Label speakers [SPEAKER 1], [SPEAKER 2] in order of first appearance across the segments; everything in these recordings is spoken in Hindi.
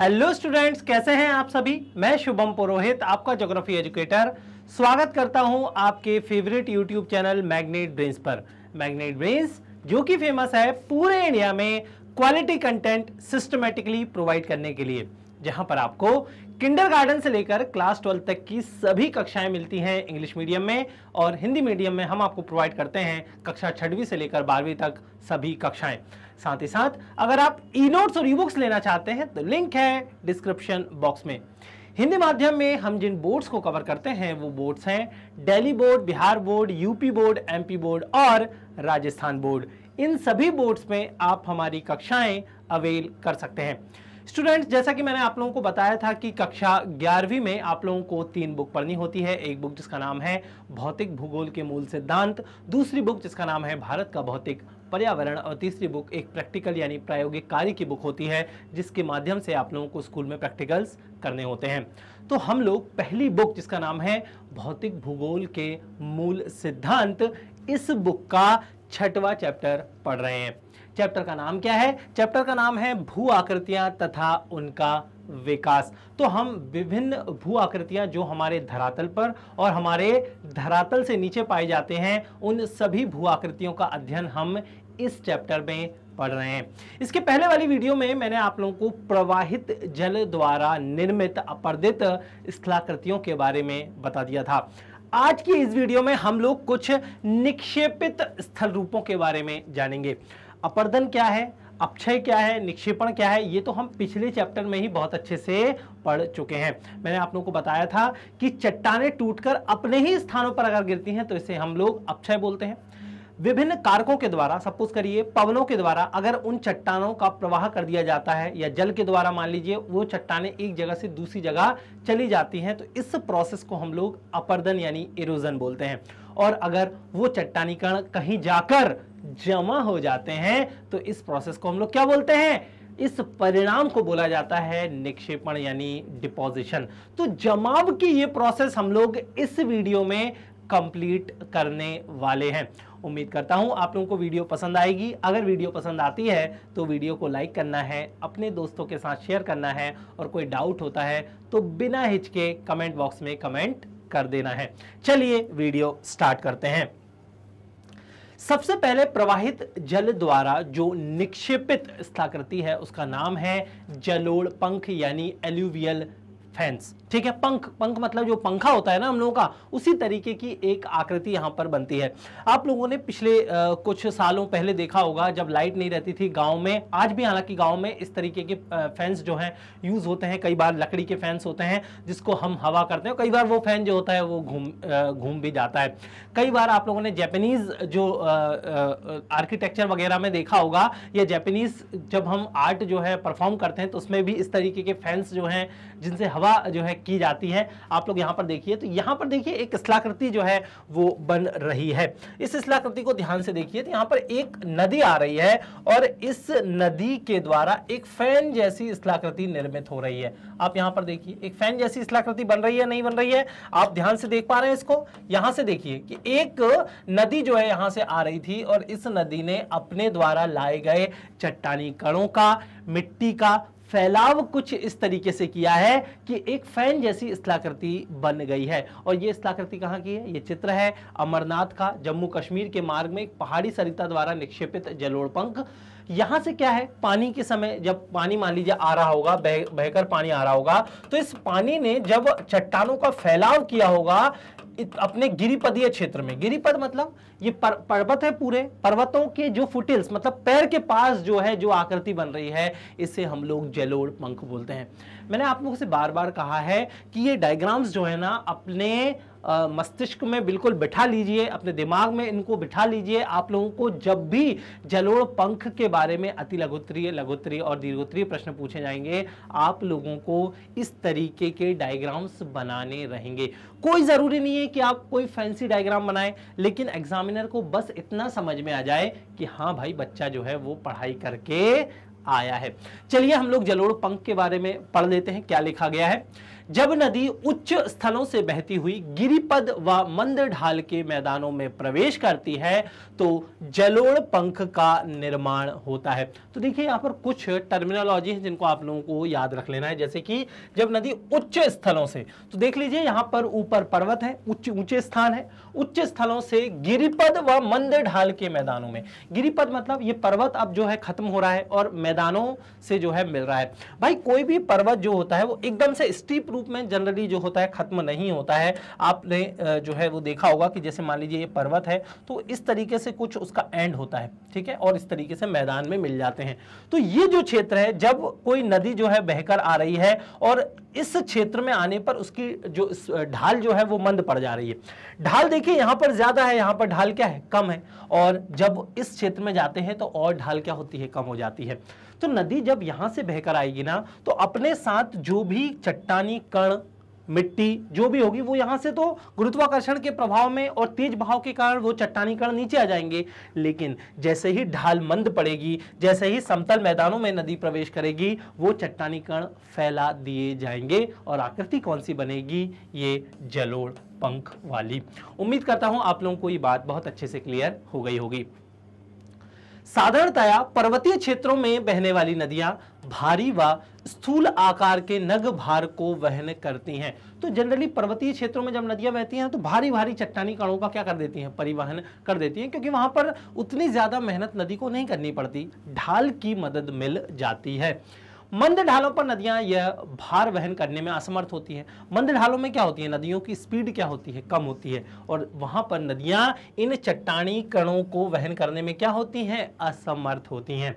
[SPEAKER 1] हेलो स्टूडेंट्स कैसे हैं आप सभी मैं शुभम पुरोहित आपका ज्योग्राफी एजुकेटर स्वागत करता हूं आपके favourite YouTube channel Magnet Brains पर मैग्नेट ब्रेन्स जो कि फेमस है पूरे इंडिया में क्वालिटी कंटेंट सिस्टमेटिकली प्रोवाइड करने के लिए जहां पर आपको गार्डन से लेकर क्लास ट्वेल्व तक की सभी कक्षाएं मिलती हैं इंग्लिश मीडियम में और हिंदी मीडियम में हम आपको प्रोवाइड करते हैं कक्षा छठवीं से लेकर बारहवीं तक सभी कक्षाएं साथ ही साथ अगर आप ई नोट्स और ई बुक्स लेना चाहते हैं तो लिंक है डिस्क्रिप्शन बॉक्स में हिंदी माध्यम में हम जिन बोर्ड्स को कवर करते हैं वो बोर्ड्स हैं Delhi board Bihar board UP board MP board और राजस्थान बोर्ड इन सभी बोर्ड्स में आप हमारी कक्षाएं अवेल कर सकते हैं स्टूडेंट्स जैसा कि मैंने आप लोगों को बताया था कि कक्षा ग्यारहवीं में आप लोगों को तीन बुक पढ़नी होती है एक बुक जिसका नाम है भौतिक भूगोल के मूल सिद्धांत दूसरी बुक जिसका नाम है भारत का भौतिक पर्यावरण और तीसरी बुक एक प्रैक्टिकल यानी प्रायोगिक कार्य की बुक होती है जिसके माध्यम से आप लोगों को स्कूल में प्रैक्टिकल्स करने होते हैं तो हम लोग पहली बुक जिसका नाम है भौतिक भूगोल के मूल सिद्धांत इस बुक का छठवा चैप्टर पढ़ रहे हैं चैप्टर का नाम क्या है चैप्टर का नाम है भू आकृतियां तथा उनका विकास तो हम विभिन्न भू आकृतियाँ जो हमारे धरातल पर और हमारे धरातल से नीचे पाए जाते हैं उन सभी भू आकृतियों का अध्ययन हम इस चैप्टर में पढ़ रहे हैं इसके पहले वाली वीडियो में मैंने आप लोगों को प्रवाहित जल द्वारा निर्मित अपर्दित स्थलाकृतियों के बारे में बता दिया था आज की इस वीडियो में हम लोग कुछ निक्षेपित स्थल रूपों के बारे में जानेंगे अपर्दन क्या है अपक्षय क्या है निक्षेपण क्या है ये तो हम पिछले चैप्टर में ही बहुत अच्छे से पढ़ चुके हैं मैंने आप लोगों को बताया था कि चट्टाने टूटकर अपने ही स्थानों पर अगर गिरती हैं तो इसे हम लोग अपक्षय बोलते हैं विभिन्न कारकों के द्वारा सपोज करिए पवनों के द्वारा अगर उन चट्टानों का प्रवाह कर दिया जाता है या जल के द्वारा मान लीजिए वो चट्टाने एक जगह से दूसरी जगह चली जाती हैं तो इस प्रोसेस को हम लोग अपर्दन यानी इरोजन बोलते हैं और अगर वो चट्टानीकरण कहीं जाकर जमा हो जाते हैं तो इस प्रोसेस को हम लोग क्या बोलते हैं इस परिणाम को बोला जाता है निक्षेपण यानी डिपोजिशन तो जमाव की ये प्रोसेस हम लोग इस वीडियो में कंप्लीट करने वाले हैं उम्मीद करता हूं आप लोगों को वीडियो पसंद आएगी अगर वीडियो पसंद आती है तो वीडियो को लाइक करना है अपने दोस्तों के साथ शेयर करना है और कोई डाउट होता है तो बिना हिचके कमेंट बॉक्स में कमेंट कर देना है चलिए वीडियो स्टार्ट करते हैं सबसे पहले प्रवाहित जल द्वारा जो निक्षेपित स्थाकृति है उसका नाम है जलोड़ पंख यानी एल्यूवियल फैंस ठीक है पंख पंख मतलब जो पंखा होता है ना हम लोगों का उसी तरीके की एक आकृति यहाँ पर बनती है आप लोगों ने पिछले आ, कुछ सालों पहले देखा होगा जब लाइट नहीं रहती थी गांव में आज भी हालांकि गांव में इस तरीके के फैंस जो हैं यूज़ होते हैं कई बार लकड़ी के फैंस होते हैं जिसको हम हवा करते हैं कई बार वो फैन जो होता है वो घूम घूम भी जाता है कई बार आप लोगों ने जैपनीज़ जो आर्किटेक्चर वगैरह में देखा होगा या जैपनीज़ जब हम आर्ट जो है परफॉर्म करते हैं तो उसमें भी इस तरीके के फैंस जो हैं जिनसे हवा सेवा जो है की जाती है आप लोग यहाँ पर देखिए तो यहाँ पर देखिए एक शिलाकृति जो है वो बन रही है इस शिलाकृति को ध्यान से देखिए तो यहाँ पर एक नदी आ रही है और इस नदी के द्वारा एक फैन जैसी शिलाकृति निर्मित हो रही है आप यहाँ पर देखिए एक फैन जैसी शिलाकृति बन रही है नहीं बन रही है आप ध्यान से देख पा रहे हैं इसको यहाँ से देखिए कि एक नदी जो है यहाँ से आ रही थी और इस नदी ने अपने द्वारा लाए गए चट्टानी कणों का मिट्टी का फैलाव कुछ इस तरीके से किया है कि एक फैन जैसी स्थलाकृति बन गई है और ये स्थलाकृति कहाँ की है ये चित्र है अमरनाथ का जम्मू कश्मीर के मार्ग में एक पहाड़ी सरिता द्वारा निक्षेपित जलोड़ पंख यहाँ से क्या है पानी के समय जब पानी मान लीजिए आ रहा होगा बह बहकर पानी आ रहा होगा तो इस पानी ने जब चट्टानों का फैलाव किया होगा अपने गिरिपदीय क्षेत्र में गिरिपद मतलब ये पर, पर्वत है पूरे पर्वतों के जो फुटिल्स मतलब पैर के पास जो है जो आकृति बन रही है इसे हम लोग जेलोड पंख बोलते हैं मैंने आप लोगों से बार बार कहा है कि ये डायग्राम्स जो है ना अपने मस्तिष्क में बिल्कुल बिठा लीजिए अपने दिमाग में इनको बिठा लीजिए आप लोगों को जब भी जलोड़ पंख के बारे में अति लघुत्तरीय लघुत्तरीय और दीर्घोत्तरीय प्रश्न पूछे जाएंगे आप लोगों को इस तरीके के डायग्राम्स बनाने रहेंगे कोई ज़रूरी नहीं है कि आप कोई फैंसी डायग्राम बनाएं लेकिन एग्जामिनर को बस इतना समझ में आ जाए कि हाँ भाई बच्चा जो है वो पढ़ाई करके आया है चलिए हम लोग जलोड़ पंख के बारे में पढ़ लेते हैं क्या लिखा गया है जब नदी उच्च स्थलों से बहती हुई गिरिपद व मंद ढाल के मैदानों में प्रवेश करती है तो जलोड़ पंख का निर्माण होता है तो देखिए यहाँ पर कुछ टर्मिनोलॉजी है जिनको आप लोगों को याद रख लेना है जैसे कि जब नदी उच्च स्थलों से तो देख लीजिए यहाँ पर ऊपर पर्वत है उच्च ऊंचे स्थान है उच्च स्थलों से गिरिपद व मंद ढाल के मैदानों में गिरिपद मतलब ये पर्वत अब जो है खत्म हो रहा है और मैदानों से जो है मिल रहा है भाई कोई भी पर्वत जो होता है वो एकदम से स्टीप रूप में जनरली जो होता है खत्म नहीं होता है आपने जो है वो देखा होगा कि जैसे मान लीजिए ये पर्वत है तो इस तरीके से कुछ उसका एंड होता है ठीक है और इस तरीके से मैदान में मिल जाते हैं तो ये जो क्षेत्र है जब कोई नदी जो है बहकर आ रही है और इस क्षेत्र में आने पर उसकी जो ढाल जो है वो मंद पड़ जा रही है ढाल देखिए यहां पर ज़्यादा है यहां पर ढाल क्या है कम है और जब इस क्षेत्र में जाते हैं तो और ढाल क्या होती है कम हो जाती है तो नदी जब यहाँ से बहकर आएगी ना तो अपने साथ जो भी चट्टानी कण मिट्टी जो भी होगी वो यहाँ से तो गुरुत्वाकर्षण के प्रभाव में और तेज भाव के कारण वो चट्टानी कण नीचे आ जाएंगे लेकिन जैसे ही ढाल मंद पड़ेगी जैसे ही समतल मैदानों में नदी प्रवेश करेगी वो चट्टानी कण फैला दिए जाएंगे और आकृति कौन सी बनेगी ये जलोड़ पंख वाली उम्मीद करता हूँ आप लोगों को ये बात बहुत अच्छे से क्लियर हो गई होगी साधारणतया पर्वतीय क्षेत्रों में बहने वाली नदियां भारी व स्थूल आकार के नग भार को वहन करती हैं तो जनरली पर्वतीय क्षेत्रों में जब नदियां बहती हैं तो भारी भारी चट्टानी कणों का क्या कर देती हैं परिवहन कर देती हैं क्योंकि वहां पर उतनी ज़्यादा मेहनत नदी को नहीं करनी पड़ती ढाल की मदद मिल जाती है मंद ढालों पर नदियां यह भार वहन करने में असमर्थ होती हैं मंद ढालों में क्या होती है नदियों की स्पीड क्या होती है कम होती है और वहां पर नदियां इन चट्टानी कणों को वहन करने में क्या होती हैं असमर्थ होती हैं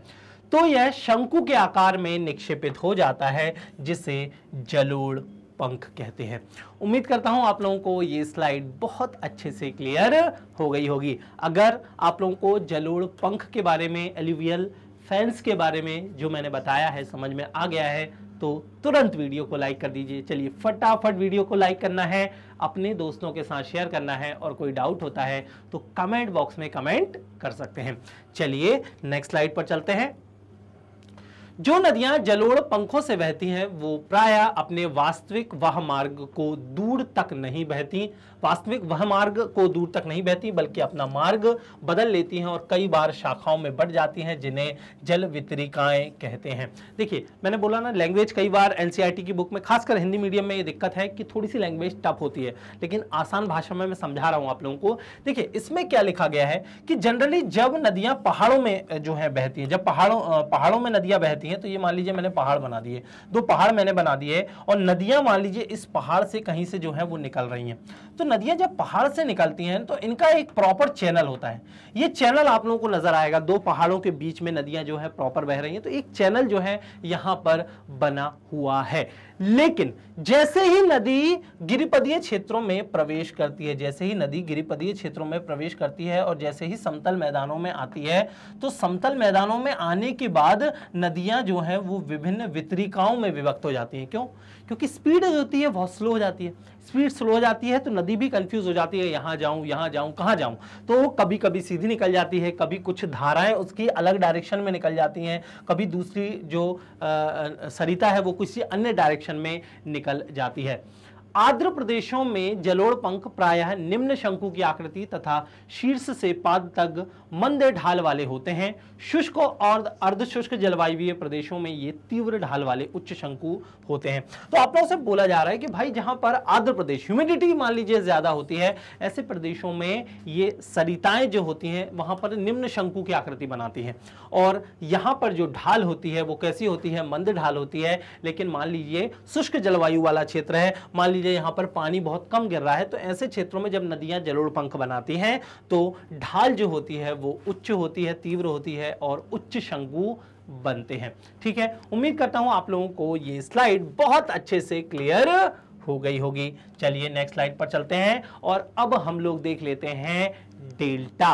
[SPEAKER 1] तो यह शंकु के आकार में निक्षेपित हो जाता है जिसे जलोड़ पंख कहते हैं उम्मीद करता हूं आप लोगों को ये स्लाइड बहुत अच्छे से क्लियर हो गई होगी अगर आप लोगों को जलोड़ पंख के बारे में एल्यूवियल फैंस के बारे में जो मैंने बताया है समझ में आ गया है तो तुरंत वीडियो को लाइक कर दीजिए चलिए फटाफट वीडियो को लाइक करना है अपने दोस्तों के साथ शेयर करना है और कोई डाउट होता है तो कमेंट बॉक्स में कमेंट कर सकते हैं चलिए नेक्स्ट स्लाइड पर चलते हैं जो नदियां जलोड़ पंखों से बहती हैं वो प्राय अपने वास्तविक वाह मार्ग को दूर तक नहीं बहती वास्तविक वह मार्ग को दूर तक नहीं बहती बल्कि अपना मार्ग बदल लेती हैं और कई बार शाखाओं में बढ़ जाती हैं जिन्हें जल वितरिकाएँ कहते हैं देखिए मैंने बोला ना लैंग्वेज कई बार एन e की बुक में खासकर हिंदी मीडियम में ये दिक्कत है कि थोड़ी सी लैंग्वेज टफ होती है लेकिन आसान भाषा में मैं समझा रहा हूँ आप लोगों को देखिए इसमें क्या लिखा गया है कि जनरली जब नदियाँ पहाड़ों में जो है बहती हैं जब पहाड़ों पहाड़ों में नदियाँ बहती हैं तो ये मान लीजिए मैंने पहाड़ बना दिए दो पहाड़ मैंने बना दिए और नदियाँ मान लीजिए इस पहाड़ से कहीं से जो है वो निकल रही हैं तो नदियां जब पहाड़ से निकलती हैं तो इनका एक प्रॉपर चैनल होता है ये चैनल आप लोगों को नजर आएगा दो पहाड़ों के बीच में नदियां जो है प्रॉपर बह रही हैं तो एक चैनल जो है यहां पर बना हुआ है लेकिन जैसे ही नदी गिरिपदीय क्षेत्रों में प्रवेश करती है जैसे ही नदी गिरिपदीय क्षेत्रों में प्रवेश करती है और जैसे ही समतल मैदानों में आती है तो समतल मैदानों में आने के बाद नदियां जो हैं वो विभिन्न वितरिकाओं में विभक्त हो जाती हैं क्यों क्योंकि स्पीड जो होती है बहुत स्लो हो जाती है स्पीड स्लो हो जाती है तो नदी भी कंफ्यूज हो जाती है यहां जाऊं यहां जाऊं कहां जाऊं तो कभी कभी सीधी निकल जाती है कभी कुछ धाराएं उसकी अलग डायरेक्शन में निकल जाती हैं कभी दूसरी जो सरिता है वो किसी अन्य डायरेक्शन में निकल जाती है आर्द्र प्रदेशों में जलोड़ पंख प्रायः निम्न शंकु की आकृति तथा शीर्ष से पाद तक मंद ढाल वाले होते हैं शुष्क और अर्धशुष्क जलवायु प्रदेशों में ये तीव्र ढाल वाले उच्च शंकु होते हैं तो आप लोगों से बोला जा रहा है कि भाई जहां पर आर्द्र प्रदेश ह्यूमिडिटी मान लीजिए ज्यादा होती है ऐसे प्रदेशों में ये सरिताएं जो होती हैं वहां पर निम्न शंकु की आकृति बनाती है और यहां पर जो ढाल होती है वो कैसी होती है मंद ढाल होती है लेकिन मान लीजिए शुष्क जलवायु वाला क्षेत्र है मान लीजिए लीजिए यहाँ पर पानी बहुत कम गिर रहा है तो ऐसे क्षेत्रों में जब नदियाँ जलोड़ पंख बनाती हैं तो ढाल जो होती है वो उच्च होती है तीव्र होती है और उच्च शंकु बनते हैं ठीक है उम्मीद करता हूँ आप लोगों को ये स्लाइड बहुत अच्छे से क्लियर हो गई होगी चलिए नेक्स्ट स्लाइड पर चलते हैं और अब हम लोग देख लेते हैं डेल्टा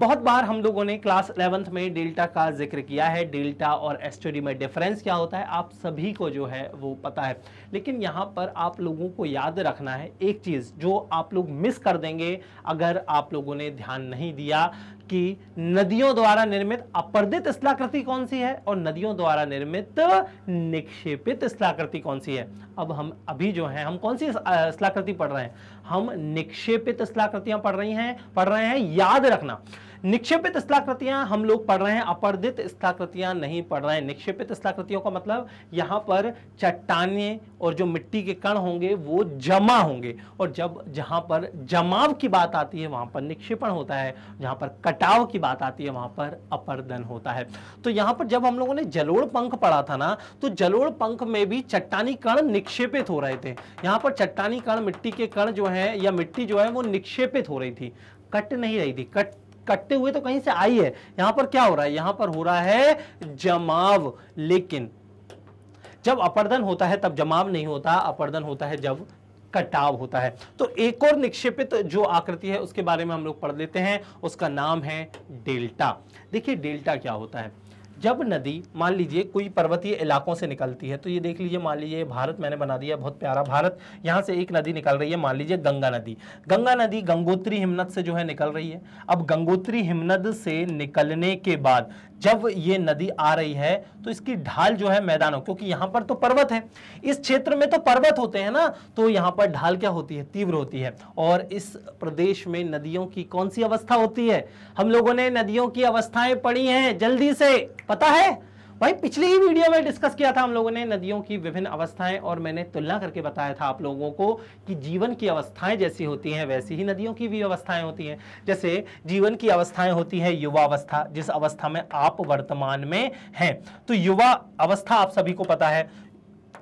[SPEAKER 1] बहुत बार हम लोगों ने क्लास एलेवंथ में डेल्टा का जिक्र किया है डेल्टा और एस्टोरी में डिफरेंस क्या होता है आप सभी को जो है वो पता है लेकिन यहाँ पर आप लोगों को याद रखना है एक चीज़ जो आप लोग मिस कर देंगे अगर आप लोगों ने ध्यान नहीं दिया कि नदियों द्वारा निर्मित अपर्दित स्थलाकृति कौन सी है और नदियों द्वारा निर्मित निक्षेपित स्थलाकृति कौन सी है अब हम अभी जो है हम कौन सी स्थलाकृति पढ़ रहे हैं हम निक्षेपित स्थलाकृतियां पढ़ रही हैं पढ़ रहे हैं याद रखना निक्षेपित स्थलाकृतियां हम लोग पढ़ रहे हैं अपर्दित स्थलाकृतियां नहीं पढ़ रहे हैं निक्षेपित स्थलाकृतियों का मतलब यहां पर चट्टाने और जो मिट्टी के कण होंगे वो जमा होंगे और जब जहां पर जमाव की बात आती है वहां पर निक्षेपण होता है जहां पर कटाव की बात आती है वहां पर अपर्दन होता है तो यहां पर जब हम लोगों ने जलोड़ पंख पढ़ा था ना तो जलोड़ पंख में भी चट्टानी कण निक्षेपित हो रहे थे यहां पर चट्टानी कण मिट्टी के कण जो है या मिट्टी जो है वो निक्षेपित हो रही थी कट नहीं रही थी कट कटते हुए तो कहीं से आई है यहां पर क्या हो रहा है यहां पर हो रहा है जमाव लेकिन जब अपर्दन होता है तब जमाव नहीं होता अपर्दन होता है जब कटाव होता है तो एक और निक्षेपित जो आकृति है उसके बारे में हम लोग पढ़ लेते हैं उसका नाम है डेल्टा देखिए डेल्टा क्या होता है जब नदी मान लीजिए कोई पर्वतीय इलाकों से निकलती है तो ये देख लीजिए मान लीजिए भारत मैंने बना दिया बहुत प्यारा भारत यहाँ से एक नदी निकल रही है मान लीजिए गंगा नदी गंगा नदी गंगोत्री हिमनद से जो है निकल रही है अब गंगोत्री हिमनद से निकलने के बाद जब ये नदी आ रही है तो इसकी ढाल जो है मैदानों क्योंकि यहाँ पर तो पर्वत है इस क्षेत्र में तो पर्वत होते हैं ना तो यहाँ पर ढाल क्या होती है तीव्र होती है और इस प्रदेश में नदियों की कौन सी अवस्था होती है हम लोगों ने नदियों की अवस्थाएं पढ़ी हैं जल्दी से पता है भाई पिछले ही वीडियो में डिस्कस किया था हम लोगों ने नदियों की विभिन्न अवस्थाएं और मैंने तुलना करके बताया था आप लोगों को कि जीवन की अवस्थाएं जैसी होती हैं वैसी ही नदियों की भी अवस्थाएं होती हैं जैसे जीवन की अवस्थाएं होती है युवा अवस्था जिस अवस्था में आप वर्तमान में हैं तो युवा अवस्था आप सभी को पता है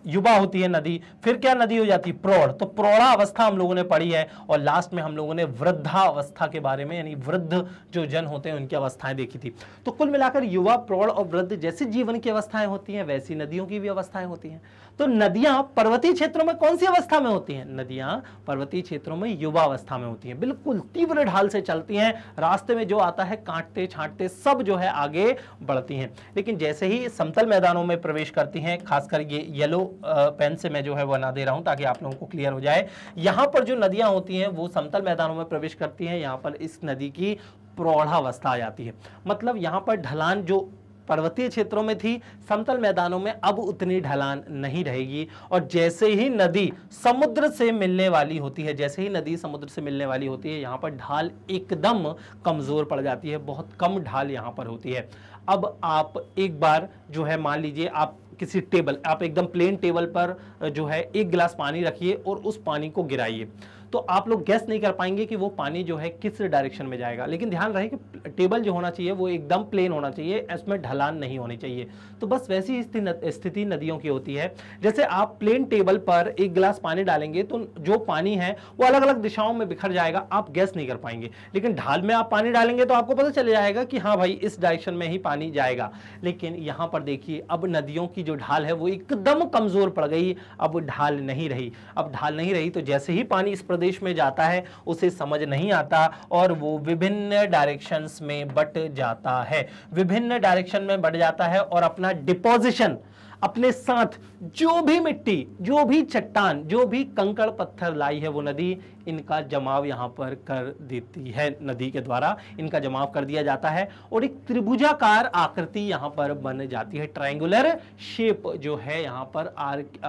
[SPEAKER 1] युवा होती है नदी फिर क्या नदी हो जाती है प्रौढ़ तो प्रौढ़ा अवस्था हम लोगों ने पढ़ी है और लास्ट में हम लोगों ने वृद्धा अवस्था के बारे में यानी वृद्ध जो जन होते हैं उनकी अवस्थाएं देखी थी तो कुल मिलाकर युवा प्रौढ़ और वृद्ध जैसे जीवन की अवस्थाएं होती हैं वैसी नदियों की भी अवस्थाएं होती हैं तो नदियां पर्वतीय क्षेत्रों में कौन सी अवस्था में होती हैं नदियां पर्वतीय क्षेत्रों में युवा अवस्था में होती हैं बिल्कुल तीव्र ढाल से चलती हैं रास्ते में जो आता है काटते छांटते सब जो है आगे बढ़ती हैं लेकिन जैसे ही समतल मैदानों में प्रवेश करती हैं खासकर ये येलो पेन से मैं जो है बना दे रहा हूं ताकि आप लोगों को क्लियर हो जाए यहाँ पर जो नदियां होती हैं वो समतल मैदानों में प्रवेश करती हैं यहाँ पर इस नदी की प्रौढ़ावस्था आ जाती है मतलब यहाँ पर ढलान जो पर्वतीय क्षेत्रों में थी समतल मैदानों में अब उतनी ढलान नहीं रहेगी और जैसे ही नदी समुद्र से मिलने वाली होती है जैसे ही नदी समुद्र से मिलने वाली होती है यहाँ पर ढाल एकदम कमज़ोर पड़ जाती है बहुत कम ढाल यहाँ पर होती है अब आप एक बार जो है मान लीजिए आप किसी टेबल आप एकदम प्लेन टेबल पर जो है एक गिलास पानी रखिए और उस पानी को गिराइए तो आप लोग गैस नहीं कर पाएंगे कि वो पानी जो है किस डायरेक्शन में जाएगा लेकिन ध्यान रहे कि टेबल जो होना चाहिए वो एकदम प्लेन होना चाहिए इसमें ढलान नहीं होनी चाहिए तो बस वैसी स्थिति नदियों की होती है जैसे आप प्लेन टेबल पर एक गिलास पानी डालेंगे तो जो पानी है वो अलग अलग दिशाओं में बिखर जाएगा आप गैस नहीं कर पाएंगे लेकिन ढाल में आप पानी डालेंगे तो आपको पता चले जाएगा कि हाँ भाई इस डायरेक्शन में ही पानी जाएगा लेकिन यहाँ पर देखिए अब नदियों की जो ढाल है वो एकदम कमजोर पड़ गई अब ढाल नहीं रही अब ढाल नहीं रही तो जैसे ही पानी इस पर प्रदेश में जाता है उसे समझ नहीं आता और वो विभिन्न डायरेक्शंस में बट जाता है विभिन्न डायरेक्शन में बट जाता है और अपना डिपोजिशन अपने साथ जो भी मिट्टी जो भी चट्टान जो भी कंकड़ पत्थर लाई है वो नदी इनका जमाव यहाँ पर कर देती है नदी के द्वारा इनका जमाव कर दिया जाता है और एक त्रिभुजाकार आकृति यहाँ पर बन जाती है ट्रायंगुलर शेप जो है यहाँ पर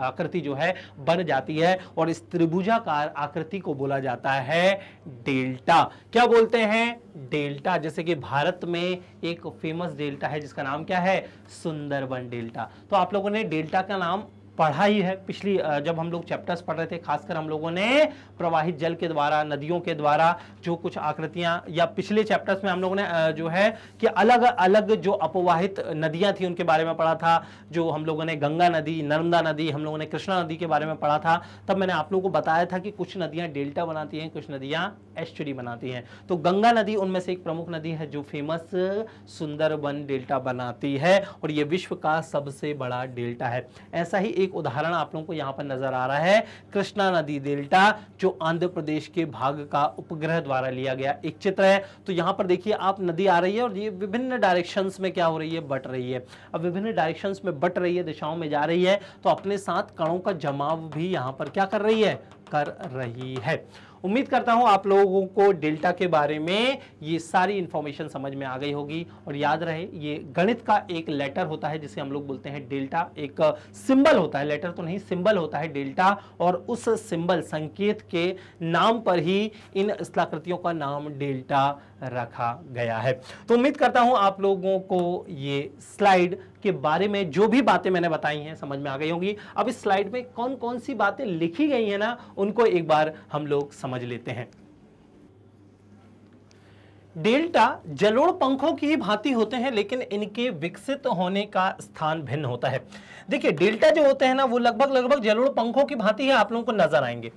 [SPEAKER 1] आकृति जो है बन जाती है और इस त्रिभुजाकार आकृति को बोला जाता है डेल्टा क्या बोलते हैं डेल्टा जैसे कि भारत में एक फेमस डेल्टा है जिसका नाम क्या है सुंदरबन डेल्टा तो आप लोगों ने डेल्टा का नाम पढ़ा ही है पिछली जब हम लोग चैप्टर्स पढ़ रहे थे खासकर हम लोगों ने प्रवाहित जल के द्वारा नदियों के द्वारा जो कुछ आकृतियां या पिछले चैप्टर्स में हम लोगों ने जो है कि अलग अलग जो अपवाहित नदियां थी उनके बारे में पढ़ा था जो हम लोगों ने गंगा नदी नर्मदा नदी हम लोगों ने कृष्णा नदी के बारे में पढ़ा था तब मैंने आप लोगों को बताया था कि कुछ नदियां डेल्टा बनाती हैं कुछ नदियां एस्चुरी बनाती हैं तो गंगा नदी उनमें से एक प्रमुख नदी है जो फेमस सुंदरबन डेल्टा बनाती है और ये विश्व का सबसे बड़ा डेल्टा है ऐसा ही एक एक उदाहरण आप लोगों को यहाँ पर नजर आ रहा है कृष्णा नदी डेल्टा जो आंध्र प्रदेश के भाग का उपग्रह द्वारा लिया गया एक चित्र है तो यहाँ पर देखिए आप नदी आ रही है और ये विभिन्न डायरेक्शन में क्या हो रही है बट रही है अब विभिन्न डायरेक्शन में बट रही है दिशाओं में जा रही है तो अपने साथ कणों का जमाव भी यहाँ पर क्या कर रही है कर रही है उम्मीद करता हूं आप लोगों को डेल्टा के बारे में ये सारी इन्फॉर्मेशन समझ में आ गई होगी और याद रहे ये गणित का एक लेटर होता है जिसे हम लोग बोलते हैं डेल्टा एक सिंबल होता है लेटर तो नहीं सिंबल होता है डेल्टा और उस सिंबल संकेत के नाम पर ही इन स्थलाकृतियों का नाम डेल्टा रखा गया है तो उम्मीद करता हूं आप लोगों को ये स्लाइड के बारे में जो भी बातें मैंने बताई हैं समझ में आ गई होंगी अब इस स्लाइड में कौन कौन सी बातें लिखी गई हैं ना उनको एक बार हम लोग समझ लेते हैं डेल्टा जलोड़ पंखों की ही भांति होते हैं लेकिन इनके विकसित होने का स्थान भिन्न होता है देखिए डेल्टा जो होते हैं ना वो लगभग लगभग जलोड़ पंखों की भांति ही आप लोगों को नजर आएंगे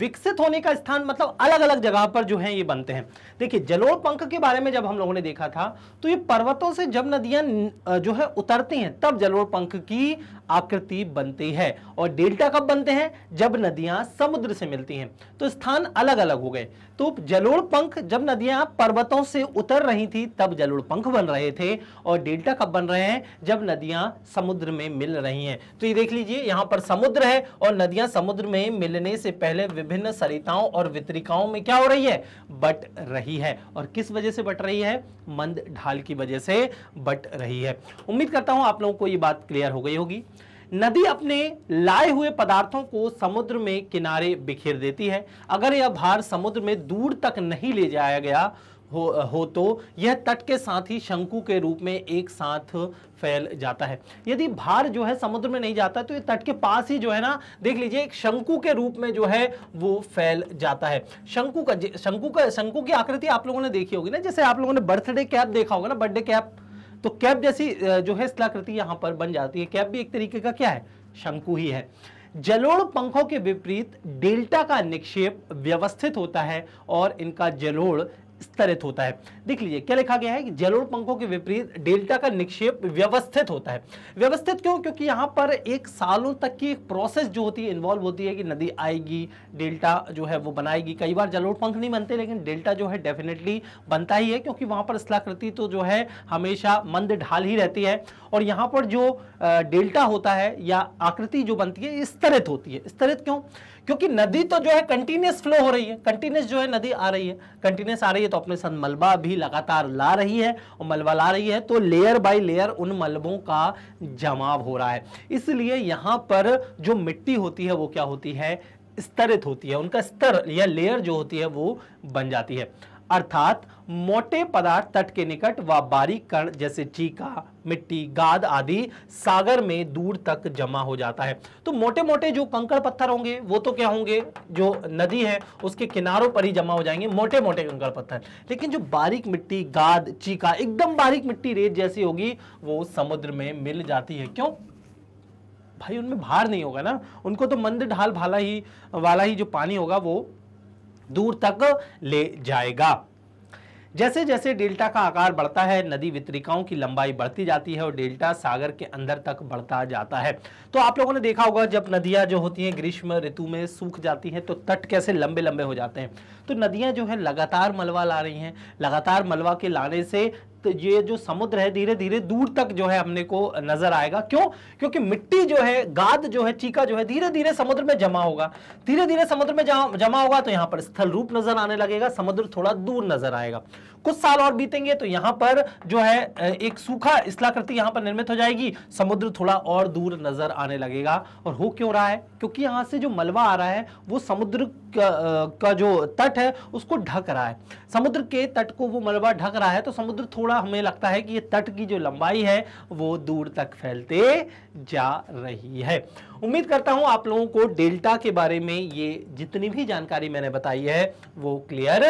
[SPEAKER 1] विकसित होने का स्थान मतलब अलग अलग जगह पर जो है ये बनते हैं देखिए जलोर पंख के बारे में जब हम लोगों ने देखा था तो ये पर्वतों से जब नदियां जो है उतरती हैं तब जलोर पंख की आकृति बनती है और डेल्टा कब बनते हैं जब नदियां समुद्र से मिलती हैं तो स्थान अलग अलग हो गए तो जलोड़ पंख जब नदियां पर्वतों से उतर रही थी तब जलोड़ पंख बन रहे थे और डेल्टा कब बन रहे हैं जब नदियां समुद्र में मिल रही हैं तो ये देख लीजिए यहां पर समुद्र है और नदियां समुद्र में मिलने से पहले विभिन्न सरिताओं और वितरिकाओं में क्या हो रही है बट रही है और किस वजह से बट रही है मंद ढाल की वजह से बट रही है उम्मीद करता हूं आप लोगों को ये बात क्लियर हो गई होगी नदी अपने लाए हुए पदार्थों को समुद्र में किनारे बिखेर देती है अगर यह भार समुद्र में दूर तक नहीं ले जाया गया हो, हो तो यह तट के साथ ही शंकु के रूप में एक साथ फैल जाता है यदि भार जो है समुद्र में नहीं जाता तो ये तट के पास ही जो है ना देख लीजिए एक शंकु के रूप में जो है वो फैल जाता है शंकु का शंकु का शंकु की आकृति आप लोगों ने देखी होगी ना जैसे आप लोगों ने बर्थडे कैप देखा होगा ना बर्थडे कैप तो कैप जैसी जो है स्थलाकृति यहां पर बन जाती है कैप भी एक तरीके का क्या है शंकु ही है जलोड़ पंखों के विपरीत डेल्टा का निक्षेप व्यवस्थित होता है और इनका जलोड़ स्तरित होता है देख लीजिए क्या लिखा गया है कि जलोड़ पंखों के विपरीत डेल्टा का निक्षेप व्यवस्थित होता है व्यवस्थित क्यों क्योंकि यहाँ पर एक सालों तक की एक प्रोसेस जो होती है इन्वॉल्व होती है कि नदी आएगी डेल्टा जो है वो बनाएगी कई बार जलोड़ पंख नहीं बनते लेकिन डेल्टा जो है डेफिनेटली बनता ही है क्योंकि वहाँ पर स्थलाकृति तो जो है हमेशा मंद ढाल ही रहती है और यहाँ पर जो डेल्टा होता है या आकृति जो बनती है स्तरित होती है स्तरित क्यों क्योंकि नदी तो जो है कंटिन्यूस फ्लो हो रही है कंटिन्यूस जो है नदी आ रही है कंटिन्यूस आ रही है तो अपने साथ मलबा भी लगातार ला रही है और मलबा ला रही है तो लेयर बाय लेयर उन मलबों का जमाव हो रहा है इसलिए यहाँ पर जो मिट्टी होती है वो क्या होती है स्तरित होती है उनका स्तर या लेयर जो होती है वो बन जाती है अर्थात मोटे पदार्थ तट के निकट व बारीक कण जैसे चीका मिट्टी गाद आदि सागर में दूर तक जमा हो जाता है तो मोटे मोटे जो कंकड़ पत्थर होंगे वो तो क्या होंगे जो नदी है उसके किनारों पर ही जमा हो जाएंगे मोटे मोटे कंकड़ पत्थर लेकिन जो बारीक मिट्टी गाद चीका एकदम बारीक मिट्टी रेत जैसी होगी वो समुद्र में मिल जाती है क्यों भाई उनमें भार नहीं होगा ना उनको तो मंद ढाल भाला ही वाला ही जो पानी होगा वो दूर तक ले जाएगा जैसे जैसे डेल्टा का आकार बढ़ता है नदी वितरिकाओं की लंबाई बढ़ती जाती है और डेल्टा सागर के अंदर तक बढ़ता जाता है तो आप लोगों ने देखा होगा जब नदियां जो होती हैं ग्रीष्म ऋतु में सूख जाती हैं तो तट कैसे लंबे लंबे हो जाते हैं तो नदियां जो है लगातार मलवा ला रही हैं लगातार मलवा के लाने से तो ये जो समुद्र है धीरे धीरे दूर तक जो है हमने को नजर आएगा क्यों क्योंकि मिट्टी जो है गाद जो है चीका जो है धीरे धीरे समुद्र में जमा होगा धीरे धीरे समुद्र में जमा होगा तो यहां पर स्थल रूप नजर आने लगेगा समुद्र थोड़ा दूर नजर आएगा कुछ साल और बीतेंगे तो यहां पर जो है एक सूखा इसलाकृति यहाँ पर निर्मित हो जाएगी समुद्र थोड़ा और दूर नजर आने लगेगा और हो क्यों रहा है क्योंकि यहां से जो मलबा आ रहा है वो समुद्र का जो तट है उसको ढक रहा है समुद्र के तट को वो मलबा ढक रहा है तो समुद्र थोड़ा हमें लगता है कि ये तट की जो लंबाई है वो दूर तक फैलते जा रही है उम्मीद करता हूं आप लोगों को डेल्टा के बारे में ये जितनी भी जानकारी मैंने बताई है वो क्लियर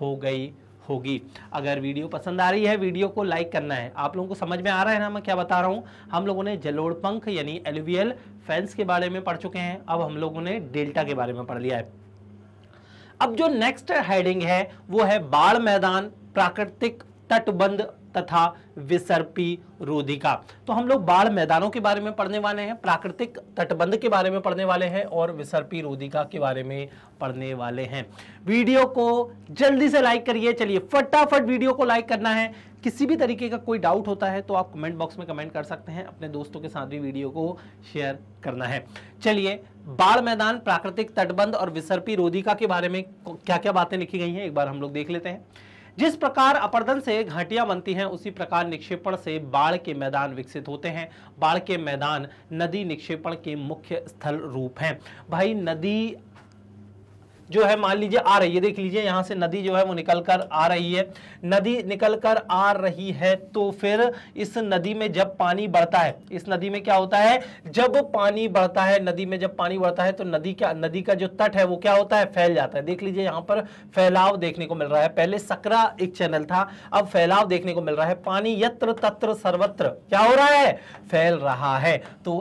[SPEAKER 1] हो गई होगी अगर वीडियो पसंद आ रही है वीडियो को लाइक करना है आप लोगों को समझ में आ रहा है ना मैं क्या बता रहा हूँ हम लोगों ने जलोड़ पंख यानी एलुवियल फैंस के बारे में पढ़ चुके हैं अब हम लोगों ने डेल्टा के बारे में पढ़ लिया है अब जो नेक्स्ट हेडिंग है वो है बाढ़ मैदान प्राकृतिक तटबंध तथा विसर्पी रोधिका तो हम लोग बाढ़ मैदानों के बारे में पढ़ने वाले हैं प्राकृतिक तटबंध के बारे में पढ़ने वाले हैं और विसर्पी रोधिका के बारे में पढ़ने वाले हैं वीडियो को जल्दी से लाइक करिए चलिए फटाफट वीडियो को लाइक करना है किसी भी तरीके का कोई डाउट होता है तो आप कमेंट बॉक्स में कमेंट कर सकते हैं अपने दोस्तों के साथ भी वीडियो को शेयर करना है चलिए बाढ़ मैदान प्राकृतिक तटबंध और विसर्पी रोधिका के बारे में क्या क्या बातें लिखी गई हैं एक बार हम लोग देख लेते हैं जिस प्रकार अपर्दन से घाटियां बनती हैं उसी प्रकार निक्षेपण से बाढ़ के मैदान विकसित होते हैं बाढ़ के मैदान नदी निक्षेपण के मुख्य स्थल रूप हैं भाई नदी जो है मान लीजिए आ रही है देख लीजिए यहाँ से नदी जो है वो निकल कर आ रही है नदी निकल कर आ रही है तो फिर इस नदी में जब पानी बढ़ता है इस नदी में क्या होता है जब पानी बढ़ता है नदी में जब पानी बढ़ता है तो नदी का नदी का जो तट है वो क्या होता है फैल जाता है देख लीजिए यहाँ पर फैलाव देखने को मिल रहा है पहले सकरा एक चैनल था अब फैलाव देखने को मिल रहा है पानी यत्र तत्र सर्वत्र क्या हो रहा है फैल रहा है तो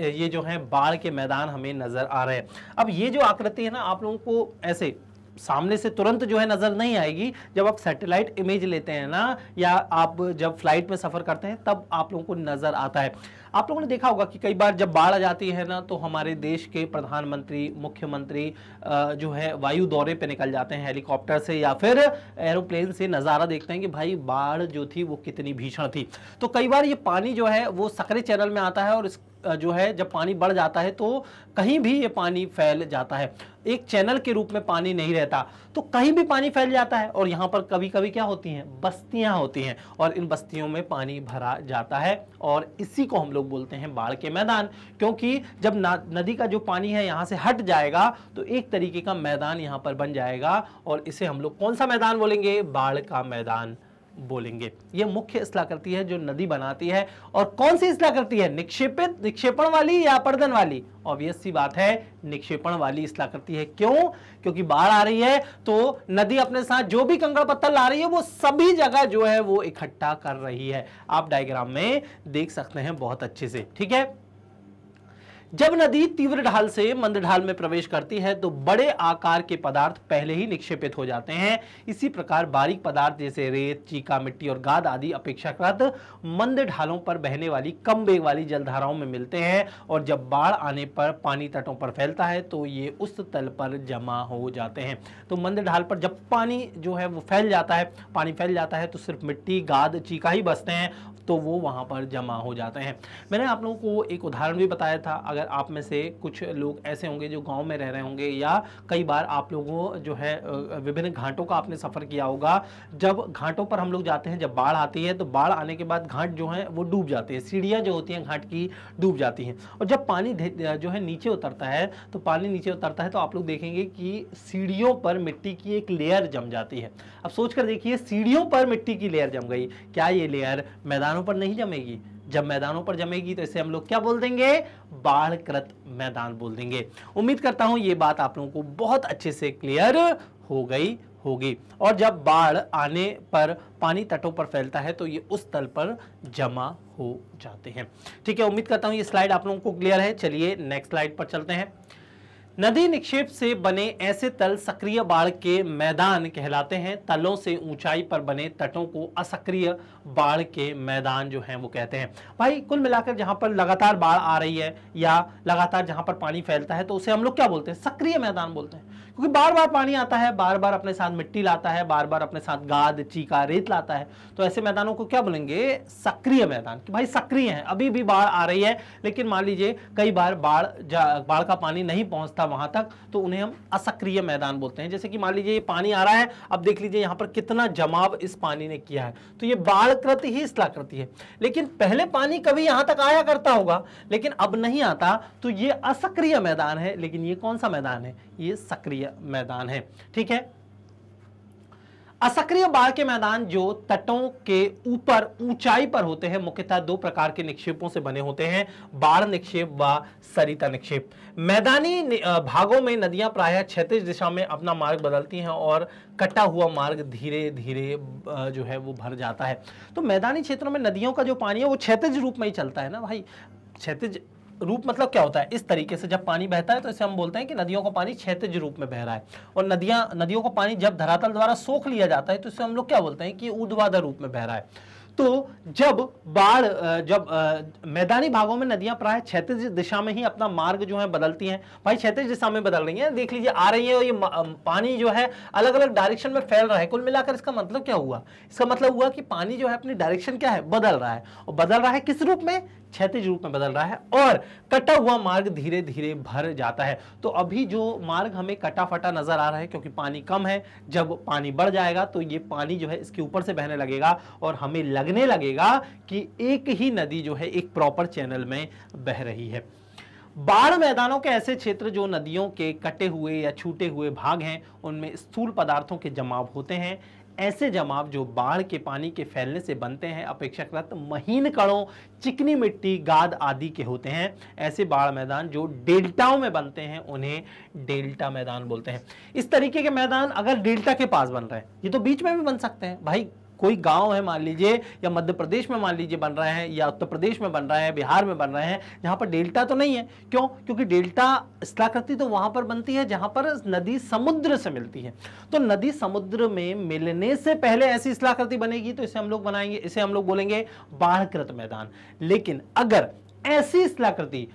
[SPEAKER 1] ये जो है बाढ़ के मैदान हमें नज़र आ रहे हैं अब ये जो आकृति है ना आप लोगों को ऐसे सामने से तुरंत जो है नज़र नहीं आएगी जब आप सैटेलाइट इमेज लेते हैं ना या आप जब फ्लाइट में सफ़र करते हैं तब आप लोगों को नज़र आता है आप लोगों ने देखा होगा कि कई बार जब बाढ़ आ जाती है ना तो हमारे देश के प्रधानमंत्री मुख्यमंत्री जो है वायु दौरे पे निकल जाते हैं हेलीकॉप्टर से या फिर एरोप्लेन से नज़ारा देखते हैं कि भाई बाढ़ जो थी वो कितनी भीषण थी तो कई बार ये पानी जो है वो सकरे चैनल में आता है और इस जो है जब पानी बढ़ जाता है तो कहीं भी ये पानी फैल जाता है एक चैनल के रूप में पानी नहीं रहता तो कहीं भी पानी फैल जाता है और यहाँ पर कभी कभी क्या होती हैं बस्तियाँ होती हैं और इन बस्तियों में पानी भरा जाता है और इसी को हम लोग बोलते हैं बाढ़ के मैदान क्योंकि जब नदी का जो पानी है यहाँ से हट जाएगा तो एक तरीके का मैदान यहाँ पर बन जाएगा और इसे हम लोग कौन सा मैदान बोलेंगे बाढ़ का मैदान बोलेंगे यह मुख्य स्थलाकृति है जो नदी बनाती है और कौन सी स्थलाकृति है निक्षेपित निक्षेपण वाली या अपरदन वाली ऑब्वियस सी बात है निक्षेपण वाली स्थलाकृति है क्यों क्योंकि बाढ़ आ रही है तो नदी अपने साथ जो भी कंकड़ पत्थर ला रही है वो सभी जगह जो है वो इकट्ठा कर रही है आप डायग्राम में देख सकते हैं बहुत अच्छे से ठीक है जब नदी तीव्र ढाल से मंद ढाल में प्रवेश करती है तो बड़े आकार के पदार्थ पहले ही निक्षेपित हो जाते हैं इसी प्रकार बारीक पदार्थ जैसे रेत चीका मिट्टी और गाद आदि अपेक्षाकृत मंद ढालों पर बहने वाली कम वेग वाली जलधाराओं में मिलते हैं और जब बाढ़ आने पर पानी तटों पर फैलता है तो ये उस तल पर जमा हो जाते हैं तो मंद ढाल पर जब पानी जो है वो फैल जाता है पानी फैल जाता है तो सिर्फ मिट्टी गाद चीका ही बसते हैं तो वो वहाँ पर जमा हो जाते हैं मैंने आप लोगों को एक उदाहरण भी बताया था अगर लेकर आप में से कुछ लोग ऐसे होंगे जो गांव में रह रहे होंगे या कई बार आप लोगों जो है विभिन्न घाटों का आपने सफ़र किया होगा जब घाटों पर हम लोग जाते हैं जब बाढ़ आती है तो बाढ़ आने के बाद घाट जो है वो डूब जाते हैं सीढ़ियाँ जो होती हैं घाट की डूब जाती हैं और जब पानी जो है नीचे उतरता है तो पानी नीचे उतरता है तो आप लोग देखेंगे कि सीढ़ियों पर मिट्टी की एक लेयर जम जाती है अब सोचकर देखिए सीढ़ियों पर मिट्टी की लेयर जम गई क्या ये लेयर मैदानों पर नहीं जमेगी जब मैदानों पर जमेगी तो इसे हम लोग क्या बोल देंगे बाढ़कृत मैदान बोल देंगे उम्मीद करता हूं ये बात आप लोगों को बहुत अच्छे से क्लियर हो गई होगी और जब बाढ़ आने पर पानी तटों पर फैलता है तो ये उस तल पर जमा हो जाते हैं ठीक है उम्मीद करता हूँ ये स्लाइड आप लोगों को क्लियर है चलिए नेक्स्ट स्लाइड पर चलते हैं नदी निक्षेप से बने ऐसे तल सक्रिय बाढ़ के मैदान कहलाते हैं तलों से ऊंचाई पर बने तटों को असक्रिय बाढ़ के मैदान जो हैं वो कहते हैं भाई कुल मिलाकर जहां पर लगातार बाढ़ आ रही है या लगातार जहां पर पानी फैलता है तो उसे हम लोग क्या बोलते हैं सक्रिय मैदान बोलते हैं क्योंकि बार बार पानी आता है बार बार अपने साथ मिट्टी लाता है बार बार अपने साथ गाद चीका रेत लाता है तो ऐसे मैदानों को क्या बोलेंगे सक्रिय मैदान कि भाई सक्रिय है अभी भी बाढ़ आ रही है लेकिन मान लीजिए कई बार बाढ़ बाढ़ का पानी नहीं पहुंचता वहां तक तो उन्हें हम असक्रिय मैदान बोलते हैं जैसे कि मान लीजिए ये पानी आ रहा है अब देख लीजिए यहाँ पर कितना जमाव इस पानी ने किया है तो ये बाढ़कृति ही स्थलाकृति है लेकिन पहले पानी कभी यहाँ तक आया करता होगा लेकिन अब नहीं आता तो ये असक्रिय मैदान है लेकिन ये कौन सा मैदान है ये सक्रिय मैदान है ठीक है असक्रिय बाढ़ के मैदान जो तटों के ऊपर ऊंचाई पर होते हैं मुख्यतः दो प्रकार के निक्षेपों से बने होते हैं बाढ़ निक्षेप व सरिता निक्षेप मैदानी भागों में नदियां प्रायः क्षेत्र दिशा में अपना मार्ग बदलती हैं और कटा हुआ मार्ग धीरे धीरे जो है वो भर जाता है तो मैदानी क्षेत्रों में नदियों का जो पानी है वो क्षैतिज रूप में ही चलता है ना भाई क्षेत्र रूप मतलब क्या होता है इस तरीके से जब पानी बहता है तो इसे हम बोलते हैं कि नदियों का पानी क्षेत्रज रूप में बह रहा है और नदियां नदियों का पानी जब धरातल द्वारा सोख लिया जाता है तो इसे हम लोग क्या बोलते हैं कि ऊर्ध्वाधर रूप में बह रहा है तो जब बाढ़ जब मैदानी भागों में नदियां प्राय क्षेत्र दिशा में ही अपना मार्ग जो है बदलती हैं भाई क्षैतिज दिशा में बदल रही हैं देख लीजिए आ रही है और ये पानी जो है अलग अलग डायरेक्शन में फैल रहा है कुल मिलाकर इसका मतलब क्या हुआ इसका मतलब हुआ कि पानी जो है अपनी डायरेक्शन क्या है बदल रहा है और बदल रहा है किस रूप में क्षैतिज रूप में बदल रहा है और कटा हुआ मार्ग धीरे धीरे भर जाता है तो अभी जो मार्ग हमें कटा फटा नजर आ रहा है क्योंकि पानी कम है जब पानी बढ़ जाएगा तो ये पानी जो है इसके ऊपर से बहने लगेगा और हमें लग लगने लगेगा कि एक ही नदी जो है एक प्रॉपर चैनल में बह रही है बाढ़ मैदानों के ऐसे क्षेत्र जो नदियों के कटे हुए या छूटे हुए भाग हैं उनमें स्थूल पदार्थों के जमाव होते हैं ऐसे जमाव जो बाढ़ के पानी के फैलने से बनते हैं अपेक्षाकृत महीन कणों चिकनी मिट्टी गाद आदि के होते हैं ऐसे बाढ़ मैदान जो डेल्टाओं में बनते हैं उन्हें डेल्टा मैदान बोलते हैं इस तरीके के मैदान अगर डेल्टा के पास बन रहे हैं ये तो बीच में भी बन सकते हैं भाई कोई गांव है मान लीजिए या मध्य प्रदेश में मान लीजिए बन रहे हैं या उत्तर प्रदेश में बन रहे हैं बिहार में बन रहे हैं जहां पर डेल्टा तो नहीं है क्यों क्योंकि डेल्टा स्थलाकृति तो वहां पर बनती है जहां पर नदी समुद्र से मिलती है तो नदी समुद्र में मिलने से पहले ऐसी स्थलाकृति बनेगी तो इसे हम लोग बनाएंगे इसे हम लोग बोलेंगे बाढ़कृत मैदान लेकिन अगर ऐसी स्थलाकृति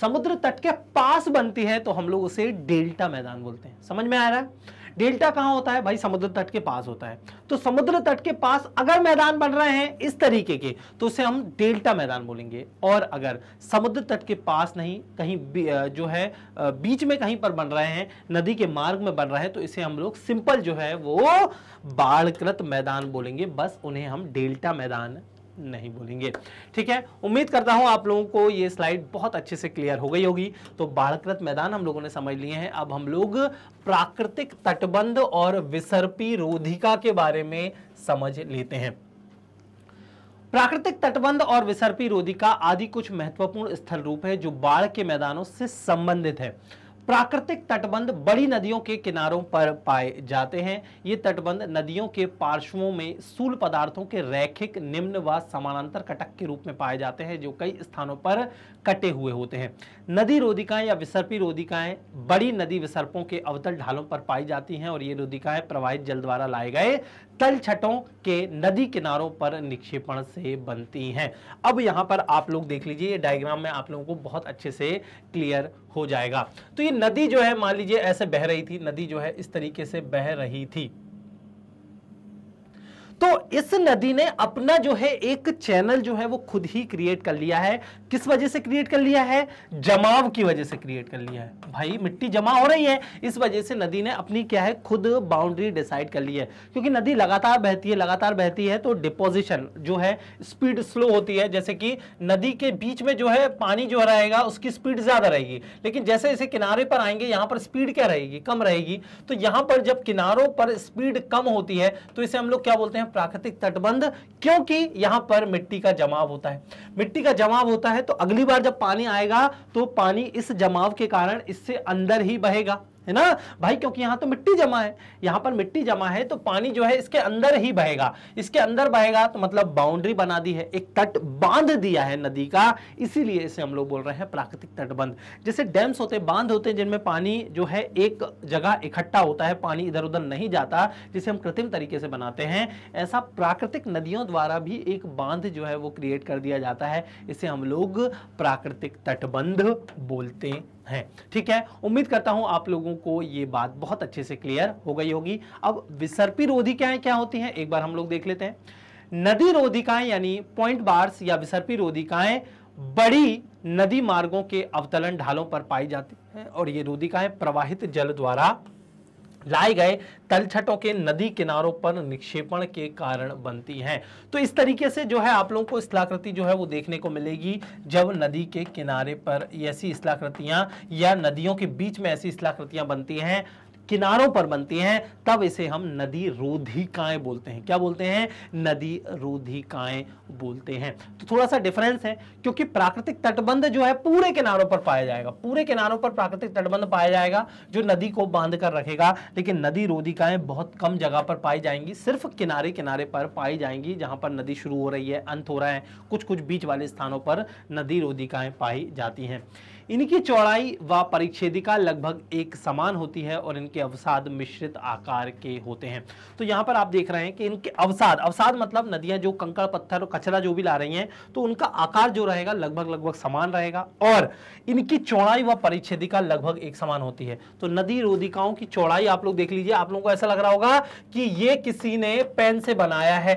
[SPEAKER 1] समुद्र तट के पास बनती है तो हम लोग उसे डेल्टा मैदान बोलते हैं समझ में आ रहा है डेल्टा कहाँ होता है भाई समुद्र तट के पास होता है तो समुद्र तट के पास अगर मैदान बन रहे हैं इस तरीके के तो उसे हम डेल्टा मैदान बोलेंगे और अगर समुद्र तट के पास नहीं कहीं जो है बीच में कहीं पर बन रहे हैं नदी के मार्ग में बन रहे हैं तो इसे हम लोग सिंपल जो है वो बाढ़कृत मैदान बोलेंगे बस उन्हें हम डेल्टा मैदान नहीं बोलेंगे ठीक है उम्मीद करता हूँ आप लोगों को ये स्लाइड बहुत अच्छे से क्लियर हो गई होगी तो बाढ़कृत मैदान हम लोगों ने समझ लिए हैं अब हम लोग प्राकृतिक तटबंध और विसर्पी रोधिका के बारे में समझ लेते हैं प्राकृतिक तटबंध और विसर्पी रोधिका आदि कुछ महत्वपूर्ण स्थल रूप है जो बाढ़ के मैदानों से संबंधित है प्राकृतिक तटबंध बड़ी नदियों के किनारों पर पाए जाते हैं ये तटबंध नदियों के पार्श्वों में सूल पदार्थों के रैखिक निम्न व समानांतर कटक के रूप में पाए जाते हैं जो कई स्थानों पर कटे हुए होते हैं नदी रोधिकाएं या विसर्पी रोधिकाएं बड़ी नदी विसर्पों के अवतल ढालों पर पाई जाती हैं और ये रोधिकाएं प्रवाहित जल द्वारा लाए गए तल छटों के नदी किनारों पर निक्षेपण से बनती हैं अब यहाँ पर आप लोग देख लीजिए ये डायग्राम में आप लोगों को बहुत अच्छे से क्लियर हो जाएगा तो ये नदी जो है मान लीजिए ऐसे बह रही थी नदी जो है इस तरीके से बह रही थी तो इस नदी ने अपना जो है एक चैनल जो है वो खुद ही क्रिएट कर लिया है किस वजह से क्रिएट कर लिया है जमाव की वजह से क्रिएट कर लिया है भाई मिट्टी जमा हो रही है इस वजह से नदी ने अपनी क्या है खुद बाउंड्री डिसाइड कर ली है क्योंकि नदी लगातार बहती है लगातार बहती है तो डिपोजिशन जो है स्पीड स्लो होती है जैसे कि नदी के बीच में जो है पानी जो रहेगा उसकी स्पीड ज्यादा रहेगी लेकिन जैसे इसे किनारे पर आएंगे यहां पर स्पीड क्या रहेगी कम रहेगी तो यहां पर जब किनारों पर स्पीड कम होती है तो इसे हम लोग क्या बोलते हैं प्राकृतिक तटबंध क्योंकि यहां पर मिट्टी का जमाव होता है मिट्टी का जमाव होता है तो अगली बार जब पानी आएगा तो पानी इस जमाव के कारण इससे अंदर ही बहेगा है ना भाई क्योंकि यहां तो मिट्टी जमा है यहां पर मिट्टी जमा है तो पानी जो है इसके अंदर ही बहेगा इसके अंदर बहेगा तो मतलब बाउंड्री बना दी है एक तट बांध दिया है नदी का इसीलिए इसे हम लोग बोल रहे हैं प्राकृतिक तटबंध जैसे डैम्स होते बांध होते हैं जिनमें पानी जो है एक जगह इकट्ठा होता है पानी इधर उधर नहीं जाता जिसे हम कृत्रिम तरीके से बनाते हैं ऐसा प्राकृतिक नदियों द्वारा भी एक बांध जो है वो क्रिएट कर दिया जाता है इसे हम लोग प्राकृतिक तटबंध बोलते हैं ठीक है उम्मीद करता हूं आप लोगों लोगों को ये बात बहुत अच्छे से क्लियर हो गई होगी अब विसर्पी रोधिकाएं क्या होती हैं एक बार हम लोग देख लेते हैं नदी रोधिकाएं यानी पॉइंट बार्स या विसर्पी रोधिकाएं बड़ी नदी मार्गों के अवतलन ढालों पर पाई जाती हैं और ये रोधिकाएं प्रवाहित जल द्वारा लाए गए तलछटों के नदी किनारों पर निक्षेपण के कारण बनती हैं तो इस तरीके से जो है आप लोगों को स्थलाकृति जो है वो देखने को मिलेगी जब नदी के किनारे पर ऐसी स्थलाकृतियाँ या नदियों के बीच में ऐसी स्थलाकृतियाँ बनती हैं किनारों पर बनती हैं तब इसे हम नदी रोधिकाएं बोलते हैं क्या बोलते हैं नदी रोधिकाएं बोलते हैं तो थोड़ा सा डिफरेंस है क्योंकि प्राकृतिक तटबंध जो है पूरे किनारों पर पाया जाएगा पूरे किनारों पर प्राकृतिक तटबंध पाया जाएगा जो नदी को बांध कर रखेगा लेकिन नदी रोधिकाएं बहुत कम जगह पर पाई जाएंगी सिर्फ किनारे किनारे पर पाई जाएंगी जहां पर नदी शुरू हो रही है अंत हो रहा है कुछ कुछ बीच वाले स्थानों पर नदी रोधिकाएं पाई जाती हैं इनकी चौड़ाई व परिच्छेदिका लगभग एक समान होती है और इनके अवसाद मिश्रित आकार के होते हैं तो यहाँ पर आप देख रहे हैं कि इनके अवसाद अवसाद मतलब नदियाँ जो कंकड़ पत्थर और कचरा जो भी ला रही हैं तो उनका आकार जो रहेगा लगभग लगभग समान रहेगा और इनकी चौड़ाई व परिच्छेदिका लगभग एक समान होती है तो नदी रोधिकाओं की चौड़ाई आप लोग देख लीजिए आप लोगों को ऐसा लग रहा होगा कि ये किसी ने पेन से बनाया है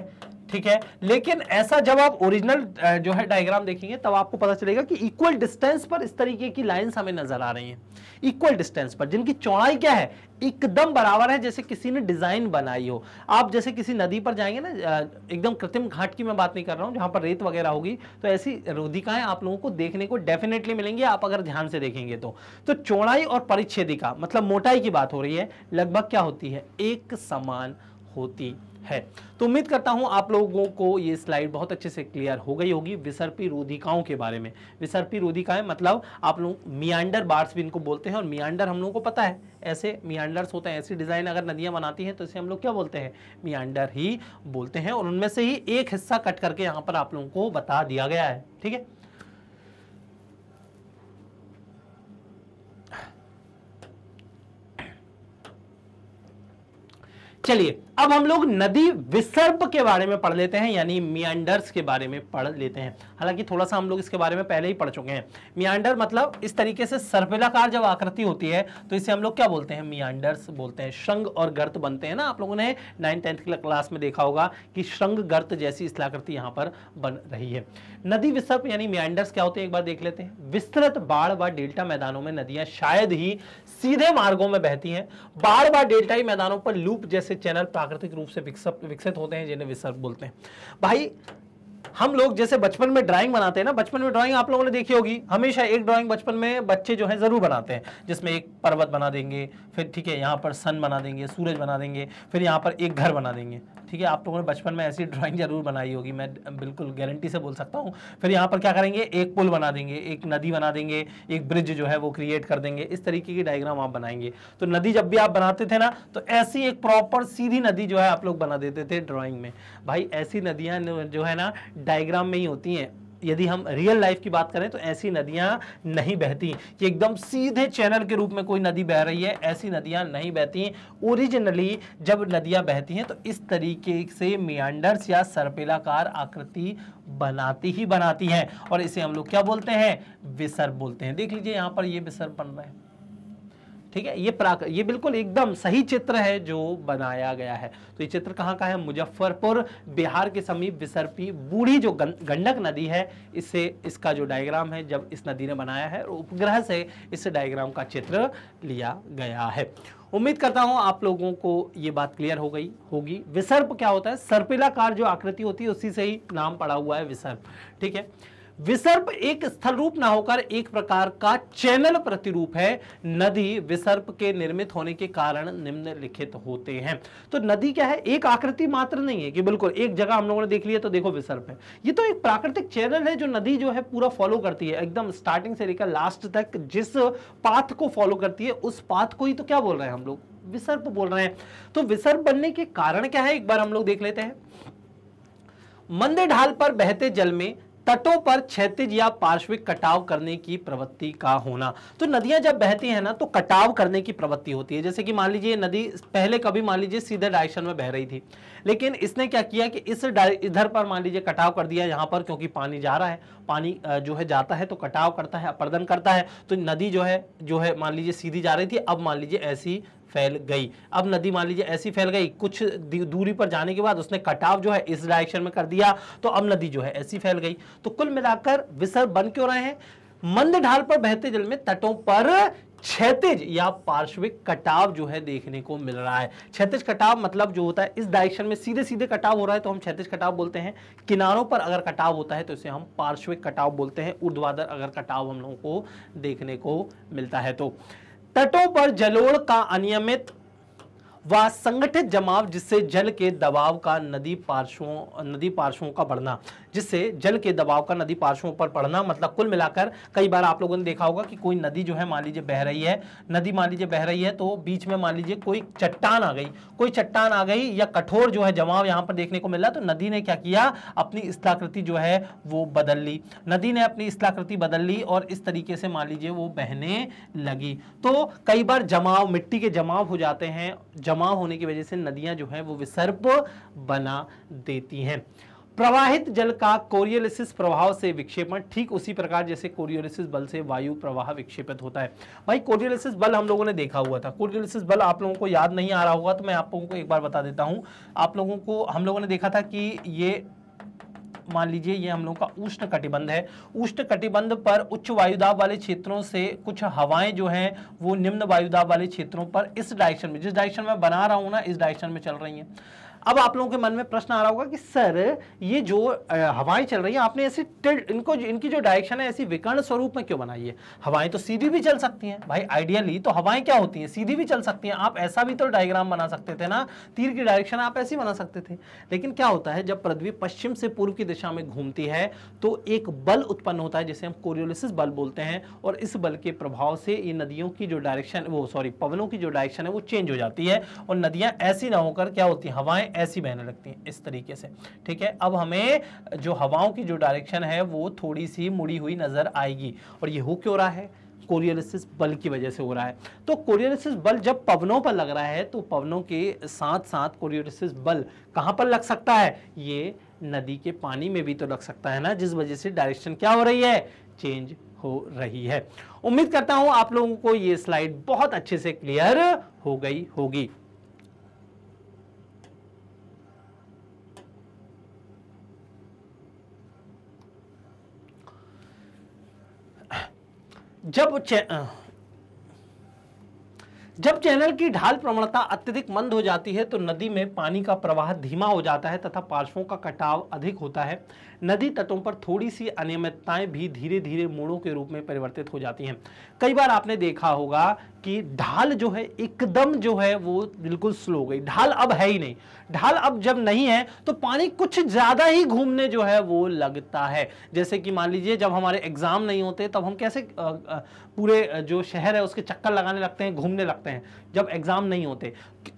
[SPEAKER 1] ठीक है लेकिन ऐसा जब आप ओरिजिनल जो है डायग्राम देखेंगे तब आपको पता चलेगा कि इक्वल डिस्टेंस पर इस तरीके की लाइंस हमें नजर आ रही हैं इक्वल डिस्टेंस पर जिनकी चौड़ाई क्या है एकदम बराबर है जैसे किसी ने डिजाइन बनाई हो आप जैसे किसी नदी पर जाएंगे ना एकदम कृत्रिम घाट की मैं बात नहीं कर रहा हूं जहां पर रेत वगैरह होगी तो ऐसी रोधिकाएं आप लोगों को देखने को डेफिनेटली मिलेंगी आप अगर ध्यान से देखेंगे तो तो चौड़ाई और परिच्छेदिका मतलब मोटाई की बात हो रही है लगभग क्या होती है एक समान होती है तो उम्मीद करता हूं आप लोगों को ये स्लाइड बहुत अच्छे से क्लियर हो गई होगी विसर्पी रोधिकाओं के बारे में विसर्पी रोधिकाएं मतलब आप लोग मियांडर बार्स भी इनको बोलते हैं और मियांडर हम लोगों को पता है ऐसे मियांडर्स होते हैं ऐसी डिज़ाइन अगर नदियां बनाती हैं तो इसे हम लोग क्या बोलते हैं मियांडर ही बोलते हैं और उनमें से ही एक हिस्सा कट करके यहाँ पर आप लोगों को बता दिया गया है ठीक है चलिए अब हम लोग नदी विसर्प के बारे में पढ़ लेते हैं यानी मियांडर्स के बारे में पढ़ लेते हैं हालांकि थोड़ा सा हम लोग इसके बारे में पहले ही पढ़ चुके हैं मियांडर मतलब इस तरीके से सर्पिलाकार जब आकृति होती है तो इसे हम लोग क्या बोलते हैं मियांडर्स बोलते हैं श्रंग और गर्त बनते हैं ना आप लोगों ने नाइन टेंथ क्लास में देखा होगा कि श्रंग गर्त जैसी स्थलाकृति यहाँ पर बन रही है नदी विसर्प यानी मियांडर्स क्या होते हैं एक बार देख लेते हैं विस्तृत बाढ़ व डेल्टा मैदानों में नदियां शायद ही सीधे मार्गों में बहती हैं बार बार डेल्टाई मैदानों पर लूप जैसे चैनल प्राकृतिक रूप से विकसित होते हैं जिन्हें विसर्ग बोलते हैं भाई हम लोग जैसे बचपन में ड्राइंग बनाते हैं ना बचपन में ड्राइंग आप लोगों ने देखी होगी हमेशा एक ड्राइंग बचपन में बच्चे जो है ज़रूर बनाते हैं जिसमें एक पर्वत बना देंगे फिर ठीक है यहाँ पर सन बना देंगे सूरज बना देंगे फिर यहाँ पर एक घर बना देंगे ठीक है आप लोगों ने बचपन में ऐसी ड्राइंग जरूर बनाई होगी मैं बिल्कुल गारंटी से बोल सकता हूँ फिर यहाँ पर क्या करेंगे एक पुल बना देंगे एक नदी बना देंगे एक ब्रिज जो है वो क्रिएट कर देंगे इस तरीके की डायग्राम आप बनाएंगे तो नदी जब भी आप बनाते थे ना तो ऐसी एक प्रॉपर सीधी नदी जो है आप लोग बना देते थे ड्राइंग में भाई ऐसी नदियाँ जो है ना डायग्राम में ही होती हैं यदि हम रियल लाइफ की बात करें तो ऐसी नदियां नहीं बहती कि एकदम सीधे चैनल के रूप में कोई नदी बह रही है ऐसी नदियां नहीं बहती ओरिजिनली जब नदियां बहती हैं तो इस तरीके से मियांडर्स या सरपेलाकार आकृति बनाती ही बनाती हैं और इसे हम लोग क्या बोलते हैं विसर्प बोलते हैं देख लीजिए यहाँ पर ये विसर्प बन रहे हैं ठीक है ये प्राक ये बिल्कुल एकदम सही चित्र है जो बनाया गया है तो ये चित्र कहाँ का है मुजफ्फरपुर बिहार के समीप विसर्पी बूढ़ी जो गंडक नदी है इससे इसका जो डायग्राम है जब इस नदी ने बनाया है उपग्रह से इस डायग्राम का चित्र लिया गया है उम्मीद करता हूं आप लोगों को ये बात क्लियर हो गई होगी विसर्प क्या होता है सर्पिलाकार जो आकृति होती है उसी से ही नाम पड़ा हुआ है विसर्प ठीक है विसर्प एक स्थल रूप ना होकर एक प्रकार का चैनल प्रतिरूप है नदी विसर्प के निर्मित होने के कारण निम्नलिखित होते हैं तो नदी क्या है एक आकृति मात्र नहीं है कि बिल्कुल एक जगह हम लोगों ने देख लिया तो देखो विसर्प है ये तो एक प्राकृतिक चैनल है जो नदी जो है पूरा फॉलो करती है एकदम स्टार्टिंग से लेकर लास्ट तक जिस पाथ को फॉलो करती है उस पाथ को ही तो क्या बोल रहे हैं हम लोग विसर्प बोल रहे हैं तो विसर्प बनने के कारण क्या है एक बार हम लोग देख लेते हैं मंदे ढाल पर बहते जल में तटों पर क्षैतिज या पार्श्विक कटाव करने की प्रवृत्ति का होना तो नदियां जब बहती हैं ना तो कटाव करने की प्रवृत्ति होती है जैसे कि मान लीजिए नदी पहले कभी मान लीजिए सीधे डायरेक्शन में बह रही थी लेकिन इसने क्या किया कि इस इधर पर मान लीजिए कटाव कर दिया यहाँ पर क्योंकि पानी जा रहा है पानी जो है जाता है तो कटाव करता है अपर्दन करता है तो नदी जो है जो है मान लीजिए सीधी जा रही थी अब मान लीजिए ऐसी फैल गई अब नदी मान लीजिए ऐसी फैल गई कुछ दूरी पर जाने के बाद उसने कटाव जो है इस डायरेक्शन में कर दिया तो अब नदी जो है ऐसी फैल गई तो कुल मिलाकर विसर्ग बन क्यों रहे हैं मंद ढाल पर बहते जल में तटों पर क्षैतिज या पार्श्विक कटाव जो है देखने को मिल रहा है क्षेत्र कटाव मतलब जो होता है इस डायरेक्शन में सीधे सीधे कटाव हो रहा है तो हम क्षेत्र कटाव बोलते हैं किनारों पर अगर कटाव होता है तो इसे हम पार्श्विक कटाव बोलते हैं ऊर्ध्वाधर अगर कटाव हम लोगों को देखने को मिलता है तो तटों पर जलोड़ का अनियमित व संगठित जमाव जिससे जल के दबाव का नदी पार्श्वों नदी पार्श्वों का बढ़ना जिससे जल के दबाव का नदी पार्श्वों पर पड़ना मतलब कुल मिलाकर कई बार आप लोगों ने देखा होगा कि कोई नदी जो है मान लीजिए बह रही है नदी मान लीजिए बह रही है तो बीच में मान लीजिए कोई चट्टान आ गई कोई चट्टान आ गई या कठोर जो है जमाव यहाँ पर देखने को मिला तो नदी ने क्या किया अपनी स्थलाकृति जो है वो बदल ली नदी ने अपनी स्थलाकृति बदल ली और इस तरीके से मान लीजिए वो बहने लगी तो कई बार जमाव मिट्टी के जमाव हो जाते हैं जमाव होने की वजह से नदियां जो है वो विसर्प बना देती हैं प्रवाहित जल का कोरियोलिसिस प्रभाव से विक्षेपण ठीक उसी प्रकार जैसे कोरियोलिसिस बल से वायु प्रवाह विक्षेपित होता है भाई कोरियोलिसिस बल हम लोगों ने देखा हुआ था कोरियोलिसिस बल आप लोगों को याद नहीं आ रहा होगा तो मैं आप लोगों को एक बार बता देता हूँ आप लोगों को हम लोगों ने देखा था कि ये मान लीजिए ये हम लोग का उष्ण कटिबंध है उष्ण कटिबंध पर उच्च वायुदाब वाले क्षेत्रों से कुछ हवाएं जो हैं वो निम्न वायुदाब वाले क्षेत्रों पर इस डायरेक्शन में जिस डायरेक्शन में बना रहा हूँ ना इस डायरेक्शन में चल रही हैं अब आप लोगों के मन में प्रश्न आ रहा होगा कि सर ये जो हवाएं चल रही हैं आपने ऐसी इनको इनकी जो डायरेक्शन है ऐसी विकर्ण स्वरूप में क्यों बनाई है हवाएं तो सीधी भी चल सकती हैं भाई आइडियली तो हवाएं क्या होती हैं सीधी भी चल सकती हैं आप ऐसा भी तो डायग्राम बना सकते थे ना तीर की डायरेक्शन आप ऐसी बना सकते थे लेकिन क्या होता है जब पृथ्वी पश्चिम से पूर्व की दिशा में घूमती है तो एक बल उत्पन्न होता है जिसे हम कोरियोलिसिस बल बोलते हैं और इस बल के प्रभाव से ये नदियों की जो डायरेक्शन वो सॉरी पवनों की जो डायरेक्शन है वो चेंज हो जाती है और नदियां ऐसी ना होकर क्या होती हैं हवाएं ऐसी बहने लगती हैं इस तरीके से ठीक है अब हमें जो हवाओं की जो डायरेक्शन है वो थोड़ी सी मुड़ी हुई नज़र आएगी और ये हो क्यों रहा है कोरियलिसिस बल की वजह से हो रहा है तो कोरियलिसिस बल जब पवनों पर लग रहा है तो पवनों के साथ साथ कोरियलिसिस बल कहाँ पर लग सकता है ये नदी के पानी में भी तो लग सकता है ना जिस वजह से डायरेक्शन क्या हो रही है चेंज हो रही है उम्मीद करता हूं आप लोगों को ये स्लाइड बहुत अच्छे से क्लियर हो गई होगी जब जब चैनल की ढाल प्रवणता अत्यधिक मंद हो जाती है तो नदी में पानी का प्रवाह धीमा हो जाता है तथा पार्श्वों का कटाव अधिक होता है नदी तटों पर थोड़ी सी अनियमितताएं भी धीरे धीरे मोड़ों के रूप में परिवर्तित हो जाती हैं कई बार आपने देखा होगा कि ढाल जो है एकदम जो है वो बिल्कुल स्लो हो गई ढाल अब है ही नहीं ढाल अब जब नहीं है तो पानी कुछ ज़्यादा ही घूमने जो है वो लगता है जैसे कि मान लीजिए जब हमारे एग्ज़ाम नहीं होते तब हम कैसे पूरे जो शहर है उसके चक्कर लगाने लगते हैं घूमने लगते हैं जब एग्ज़ाम नहीं होते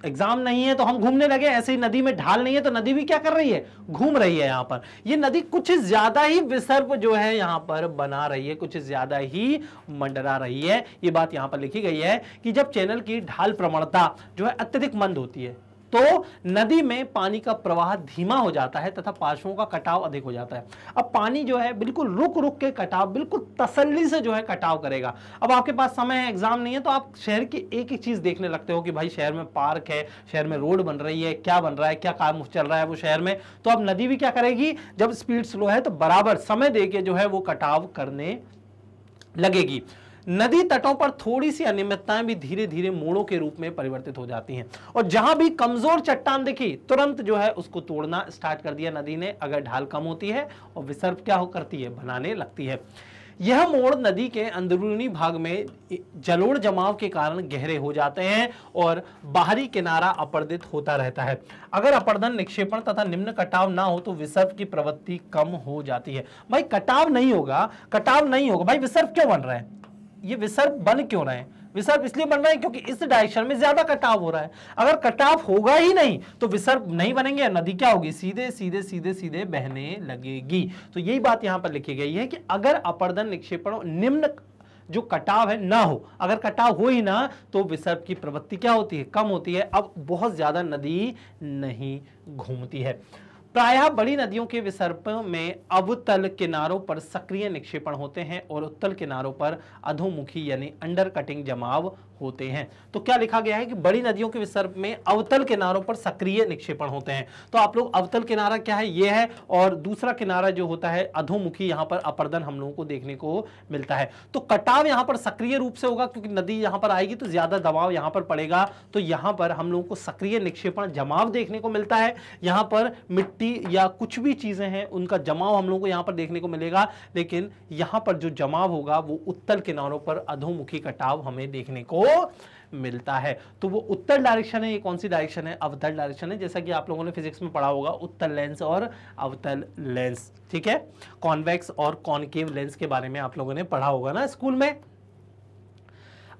[SPEAKER 1] एग्ज़ाम नहीं है तो हम घूमने लगे ऐसे ही नदी में ढाल नहीं है तो नदी भी क्या कर रही है घूम रही है यहाँ पर ये नदी कुछ ज़्यादा ही विसर्प जो है यहाँ पर बना रही है कुछ ज़्यादा ही मंडरा रही है ये बात यहाँ पर लिखी गई है कि जब चैनल की ढाल प्रमणता जो है अत्यधिक मंद होती है तो नदी में पानी का प्रवाह धीमा हो जाता है तथा पार्श्वों का कटाव अधिक हो जाता है अब पानी जो है बिल्कुल रुक रुक के कटाव बिल्कुल तसल्ली से जो है कटाव करेगा अब आपके पास समय है एग्जाम नहीं है तो आप शहर की एक ही चीज देखने लगते हो कि भाई शहर में पार्क है शहर में रोड बन रही है क्या बन रहा है क्या काम चल रहा है वो शहर में तो अब नदी भी क्या करेगी जब स्पीड स्लो है तो बराबर समय दे के जो है वो कटाव करने लगेगी नदी तटों पर थोड़ी सी अनियमितताएं भी धीरे धीरे मोड़ों के रूप में परिवर्तित हो जाती हैं और जहां भी कमजोर चट्टान दिखी तुरंत जो है उसको तोड़ना स्टार्ट कर दिया नदी ने अगर ढाल कम होती है और विसर्प क्या हो करती है बनाने लगती है यह मोड़ नदी के अंदरूनी भाग में जलोड़ जमाव के कारण गहरे हो जाते हैं और बाहरी किनारा अपर्दित होता रहता है अगर अपर्दन निक्षेपण तथा निम्न कटाव ना हो तो विसर्प की प्रवृत्ति कम हो जाती है भाई कटाव नहीं होगा कटाव नहीं होगा भाई विसर्प क्यों बन रहा है ये विसर्प बन क्यों रहे हैं विसर्प इसलिए बन रहे हैं क्योंकि इस डायरेक्शन में ज्यादा कटाव हो रहा है अगर कटाव होगा ही नहीं तो विसर्प नहीं बनेंगे नदी क्या होगी सीधे सीधे सीधे सीधे बहने लगेगी तो यही बात यहां पर लिखी गई है कि अगर अपर्दन निक्षेपण निम्न जो कटाव है ना हो अगर कटाव हो ही ना तो विसर्प की प्रवृत्ति क्या होती है कम होती है अब बहुत ज्यादा नदी नहीं घूमती है प्रायः बड़ी नदियों के विसर्प में अवतल किनारों पर सक्रिय निक्षेपण होते हैं और उत्तल किनारों पर अधोमुखी यानी अंडर कटिंग जमाव होते हैं तो क्या लिखा गया है कि बड़ी नदियों के विसर्ग में अवतल किनारों पर सक्रिय निक्षेपण होते हैं तो आप लोग अवतल किनारा क्या है यह है और दूसरा किनारा जो होता है अधोमुखी यहां पर अपर्दन हम लोगों को देखने को मिलता है तो कटाव यहां पर सक्रिय रूप से होगा क्योंकि नदी यहां पर आएगी तो ज्यादा दबाव यहां पर पड़ेगा तो यहां पर हम लोगों को सक्रिय निक्षेपण जमाव देखने को मिलता है यहां पर मिट्टी या कुछ भी चीजें हैं उनका जमाव हम लोगों को यहां पर देखने को मिलेगा लेकिन यहां पर जो जमाव होगा वो उत्तल किनारों पर अधोमुखी कटाव हमें देखने को मिलता है तो वो उत्तर डायरेक्शन है ये कौन सी डायरेक्शन है अवतल डायरेक्शन है जैसा कि आप लोगों ने फिजिक्स में पढ़ा होगा उत्तर लेंस और अवतल लेंस ठीक है कॉन्वेक्स और कॉनकेव लेंस के बारे में आप लोगों ने पढ़ा होगा ना स्कूल में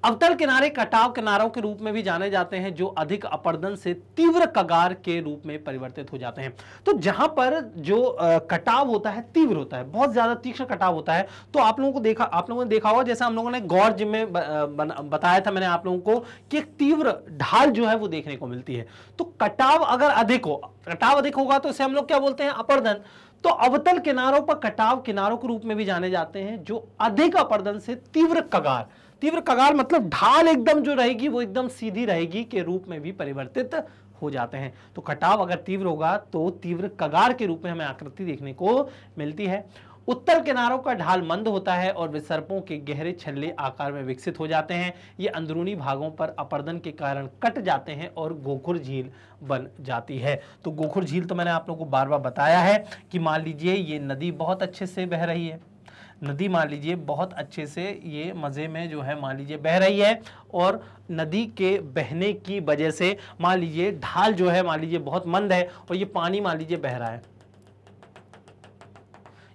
[SPEAKER 1] अवतल किनारे कटाव किनारों के रूप में भी जाने जाते हैं जो अधिक अपर्दन से तीव्र कगार के रूप में परिवर्तित हो जाते हैं तो जहां पर जो कटाव होता है तीव्र होता है बहुत ज्यादा तीक्ष्ण कटाव होता है तो आप लोगों को देखा आप लोगों ने देखा होगा जैसे हम लोगों ने गौर में बताया था मैंने आप लोगों को कि एक तीव्र ढाल जो है वो देखने को मिलती है तो कटाव अगर अधिक हो कटाव अधिक होगा तो इसे हम लोग क्या बोलते हैं अपर्दन तो अवतल किनारों पर कटाव किनारों के रूप में भी जाने जाते हैं जो अधिक अपर्दन से तीव्र कगार तीव्र कगार मतलब ढाल एकदम जो रहेगी वो एकदम सीधी रहेगी के रूप में भी परिवर्तित हो जाते हैं तो कटाव अगर तीव्र होगा तो तीव्र कगार के रूप में हमें आकृति देखने को मिलती है उत्तर किनारों का ढाल मंद होता है और विसर्पों के गहरे छल्ले आकार में विकसित हो जाते हैं ये अंदरूनी भागों पर अपर्दन के कारण कट जाते हैं और गोखुर झील बन जाती है तो गोखुर झील तो मैंने आप लोगों को बार बार बताया है कि मान लीजिए ये नदी बहुत अच्छे से बह रही है नदी मान लीजिए बहुत अच्छे से ये मज़े में जो है मान लीजिए बह रही है और नदी के बहने की वजह से मान लीजिए ढाल जो है मान लीजिए बहुत मंद है और ये पानी मान लीजिए बह रहा है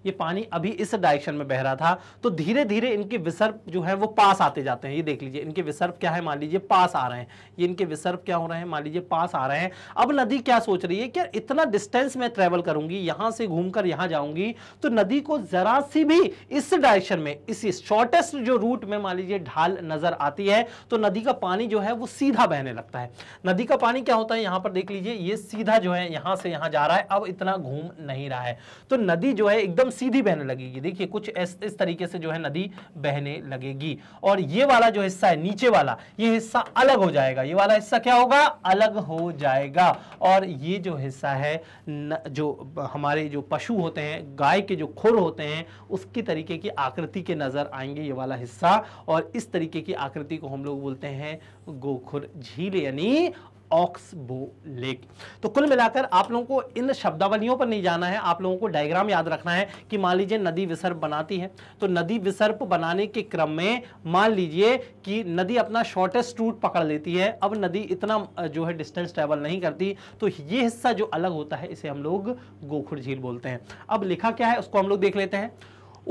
[SPEAKER 1] ये पानी अभी इस डायरेक्शन में बह रहा था तो धीरे धीरे इनके विसर्प जो है वो पास आते जाते हैं ये देख लीजिए इनके विसर्प क्या है मान लीजिए पास आ रहे हैं ये इनके विसर्प क्या हो रहे हैं मान लीजिए पास आ रहे हैं अब नदी क्या सोच रही है कि इतना डिस्टेंस में ट्रेवल करूंगी यहां से घूमकर यहां जाऊंगी तो नदी को जरा सी भी इस डायरेक्शन में इस शॉर्टेस्ट जो रूट में मान लीजिए ढाल नजर आती है तो नदी का पानी जो है वो सीधा बहने लगता है नदी का पानी क्या होता है यहां पर देख लीजिए ये सीधा जो है यहां से यहां जा रहा है अब इतना घूम नहीं रहा है तो नदी जो है एकदम सीधी बहने लगेगी देखिए कुछ इस, इस तरीके से जो है नदी बहने लगेगी और ये वाला जो हिस्सा है नीचे वाला ये हिस्सा अलग हो जाएगा ये वाला हिस्सा क्या होगा अलग हो जाएगा और ये जो हिस्सा है न, जो हमारे जो पशु होते हैं गाय के जो खुर होते हैं उसकी तरीके की आकृति के नज़र आएंगे ये वाला हिस्सा और इस तरीके की आकृति को हम लोग बोलते हैं गोखुर झील यानी ऑक्स ऑक्सबो लेक तो कुल मिलाकर आप लोगों को इन शब्दावलियों पर नहीं जाना है आप लोगों को डायग्राम याद रखना है कि मान लीजिए नदी विसर्प बनाती है तो नदी विसर्प बनाने के क्रम में मान लीजिए कि नदी अपना शॉर्टेस्ट रूट पकड़ लेती है अब नदी इतना जो है डिस्टेंस ट्रेवल नहीं करती तो ये हिस्सा जो अलग होता है इसे हम लोग गोखुर झील बोलते हैं अब लिखा क्या है उसको हम लोग देख लेते हैं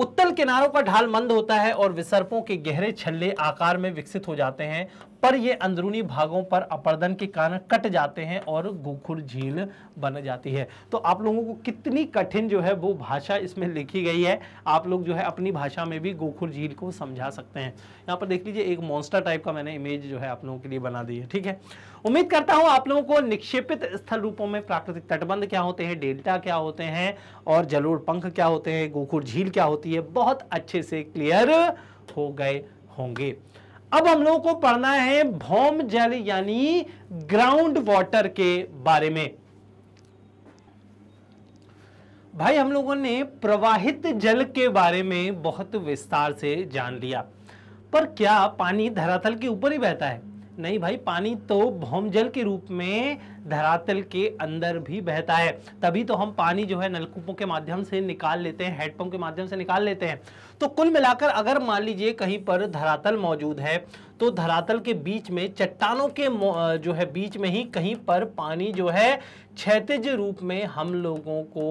[SPEAKER 1] उत्तल किनारों का ढाल मंद होता है और विसर्पों के गहरे छल्ले आकार में विकसित हो जाते हैं पर ये अंदरूनी भागों पर अपर्दन के कारण कट जाते हैं और गोखुर झील बन जाती है तो आप लोगों को कितनी कठिन जो है वो भाषा इसमें लिखी गई है आप लोग जो है अपनी भाषा में भी गोखुर झील को समझा सकते हैं यहाँ पर देख लीजिए एक मॉन्स्टर टाइप का मैंने इमेज जो है आप लोगों के लिए बना दी है ठीक है उम्मीद करता हूँ आप लोगों को निक्षेपित स्थल रूपों में प्राकृतिक तटबंध क्या होते हैं डेल्टा क्या होते हैं और जलोर पंख क्या होते हैं गोखुर झील क्या होती है बहुत अच्छे से क्लियर हो गए होंगे अब हम लोगों को पढ़ना है भौम जल यानी ग्राउंड वाटर के बारे में भाई हम लोगों ने प्रवाहित जल के बारे में बहुत विस्तार से जान लिया पर क्या पानी धरातल के ऊपर ही बहता है नहीं भाई पानी तो भौमजल के रूप में धरातल के अंदर भी बहता है तभी तो हम पानी जो है नलकूपों के माध्यम से निकाल लेते हैं हेडपंप के माध्यम से निकाल लेते हैं तो कुल मिलाकर अगर मान लीजिए कहीं पर धरातल मौजूद है तो धरातल के बीच में चट्टानों के जो है बीच में ही कहीं पर पानी जो है क्षैतिज रूप में हम लोगों को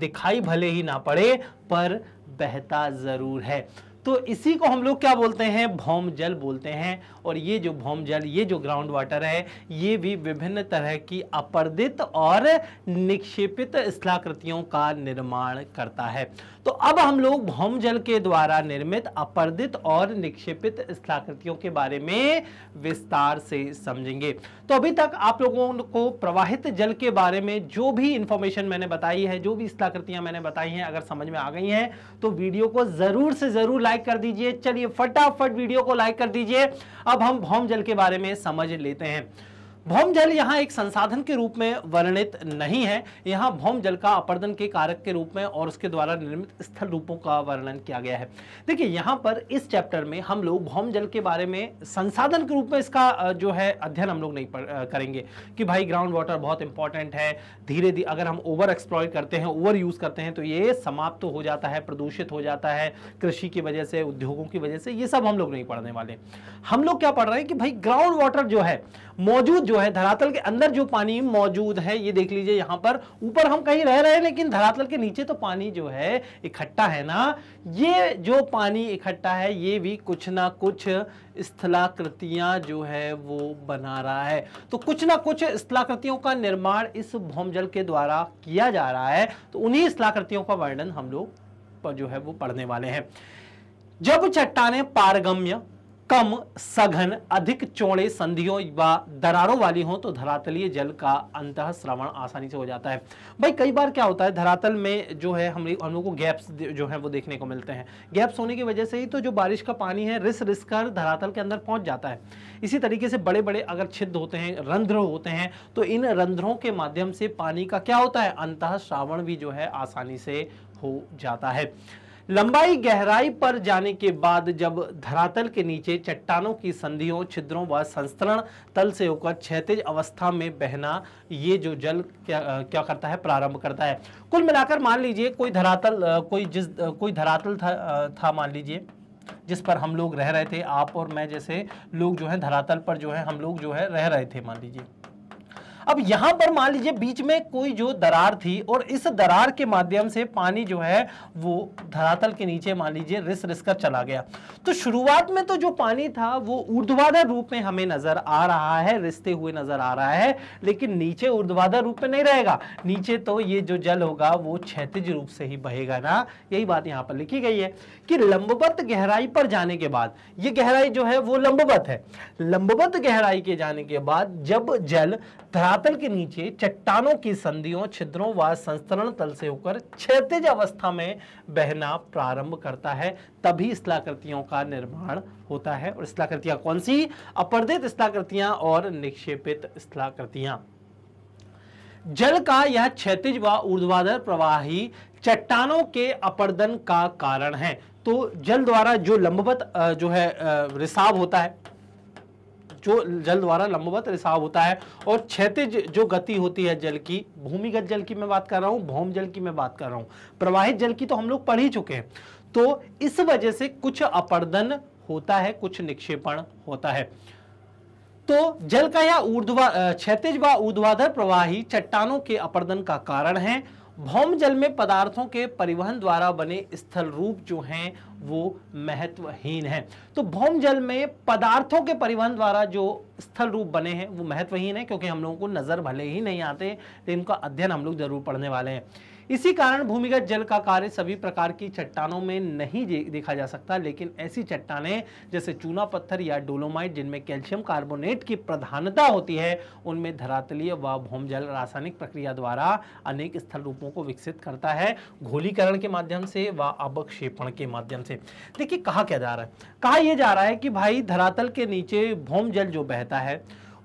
[SPEAKER 1] दिखाई भले ही ना पड़े पर बहता ज़रूर है तो इसी को हम लोग क्या बोलते हैं भौम जल बोलते हैं और ये जो भौम जल ये जो ग्राउंड वाटर है ये भी विभिन्न तरह की अपर्दित और निक्षेपित स्थलाकृतियों का निर्माण करता है तो अब हम लोग भौम जल के द्वारा निर्मित अपर्दित और निक्षेपित स्थलाकृतियों के बारे में विस्तार से समझेंगे तो अभी तक आप लोगों को प्रवाहित जल के बारे में जो भी इंफॉर्मेशन मैंने बताई है जो भी स्थलाकृतियां मैंने बताई हैं अगर समझ में आ गई हैं तो वीडियो को जरूर से जरूर लाइक लाइक कर दीजिए चलिए फटाफट वीडियो को लाइक कर दीजिए अब हम भौम जल के बारे में समझ लेते हैं भौम जल यहाँ एक संसाधन के रूप में वर्णित नहीं है यहाँ भौम जल का अपर्दन के कारक के रूप में और उसके द्वारा निर्मित स्थल रूपों का वर्णन किया गया है देखिए यहाँ पर इस चैप्टर में हम लोग भौम जल के बारे में संसाधन के रूप में इसका जो है अध्ययन हम लोग नहीं करेंगे कि भाई ग्राउंड वाटर बहुत इंपॉर्टेंट है धीरे धीरे अगर हम ओवर एक्सप्लॉय करते हैं ओवर यूज़ करते हैं तो ये समाप्त तो हो जाता है प्रदूषित हो जाता है कृषि की वजह से उद्योगों की वजह से ये सब हम लोग नहीं पढ़ने वाले हम लोग क्या पढ़ रहे हैं कि भाई ग्राउंड वाटर जो है मौजूद जो जो है धरातल के अंदर जो पानी मौजूद है ये देख लीजिए यहां पर ऊपर हम कहीं रह रहे हैं लेकिन धरातल के नीचे तो पानी जो है इकट्ठा है ना ये जो पानी इकट्ठा है ये भी कुछ ना कुछ स्थलाकृतियां जो है वो बना रहा है तो कुछ ना कुछ स्थलाकृतियों का निर्माण इस भौमजल के द्वारा किया जा रहा है तो उन्हीं स्थलाकृतियों का वर्णन हम लोग जो है वो पढ़ने वाले हैं जब चट्टाने पारगम्य कम सघन अधिक चौड़े संधियों व दरारों वाली हो तो धरातलीय जल का अंत श्रवण आसानी से हो जाता है भाई कई बार क्या होता है धरातल में जो है हम हम लोग को गैप्स जो है वो देखने को मिलते हैं गैप्स होने की वजह से ही तो जो बारिश का पानी है रिस रिस कर धरातल के अंदर पहुंच जाता है इसी तरीके से बड़े बड़े अगर छिद होते हैं रंध्र होते हैं तो इन रंध्रों के माध्यम से पानी का क्या होता है अंत श्रावण भी जो है आसानी से हो जाता है लंबाई गहराई पर जाने के बाद जब धरातल के नीचे चट्टानों की संधियों छिद्रों व संस्तरण तल से होकर क्षैतिज अवस्था में बहना ये जो जल क्या क्या करता है प्रारंभ करता है कुल मिलाकर मान लीजिए कोई धरातल कोई जिस कोई धरातल था, था मान लीजिए जिस पर हम लोग रह रहे थे आप और मैं जैसे लोग जो हैं धरातल पर जो है हम लोग जो है रह रहे थे मान लीजिए अब यहां पर मान लीजिए बीच में कोई जो दरार थी और इस दरार के माध्यम से पानी जो है वो धरातल के नीचे मान लीजिए रिस रिस कर चला गया तो शुरुआत में तो जो पानी था वो ऊर्ध्वाधर रूप में हमें नजर आ रहा है रिसते हुए नजर आ रहा है लेकिन नीचे ऊर्ध्वाधर रूप में नहीं रहेगा नीचे तो ये जो जल होगा वो क्षैतिज रूप से ही बहेगा ना यही बात यहाँ पर लिखी गई है कि लंबवत गहराई पर जाने के बाद ये गहराई जो है वो लंबवत है लंबवत गहराई के जाने के बाद जब जल धरा धरातल के नीचे चट्टानों की संधियों छिद्रों व संस्तरण तल से होकर क्षैतिज अवस्था में बहना प्रारंभ करता है तभी स्थलाकृतियों का निर्माण होता है और स्थलाकृतियां कौन सी अपर्दित स्थलाकृतियां और निक्षेपित स्थलाकृतियां जल का यह क्षैतिज व ऊर्ध्वाधर प्रवाही चट्टानों के अपर्दन का कारण है तो जल द्वारा जो लंबवत जो है रिसाव होता है जो जल द्वारा लंबवत रिसाव होता है और क्षेत्र जो गति होती है जल की भूमिगत जल की मैं बात कर रहा हूँ भौम जल की मैं बात कर रहा हूँ प्रवाहित जल की तो हम लोग पढ़ ही चुके हैं तो इस वजह से कुछ अपर्दन होता है कुछ निक्षेपण होता है तो जल का यह ऊर्ध्वा क्षैतिज व ऊर्ध्वाधर प्रवाही चट्टानों के अपर्दन का कारण है भौम जल में पदार्थों के परिवहन द्वारा बने स्थल रूप जो हैं वो महत्वहीन हैं तो भौम जल में पदार्थों के परिवहन द्वारा जो स्थल रूप बने हैं वो महत्वहीन है क्योंकि हम लोगों को नज़र भले ही नहीं आते लेकिन उनका अध्ययन हम लोग जरूर पढ़ने वाले हैं इसी कारण भूमिगत जल का कार्य सभी प्रकार की चट्टानों में नहीं देखा जा सकता लेकिन ऐसी चट्टाने जैसे चूना पत्थर या डोलोमाइट जिनमें कैल्शियम कार्बोनेट की प्रधानता होती है उनमें धरातलीय व भौमजल रासायनिक प्रक्रिया द्वारा अनेक स्थल रूपों को विकसित करता है घोलीकरण के माध्यम से व अवक्षेपण के माध्यम से देखिए कहा क्या जा रहा है कहा यह जा रहा है कि भाई धरातल के नीचे भूम जल जो बहता है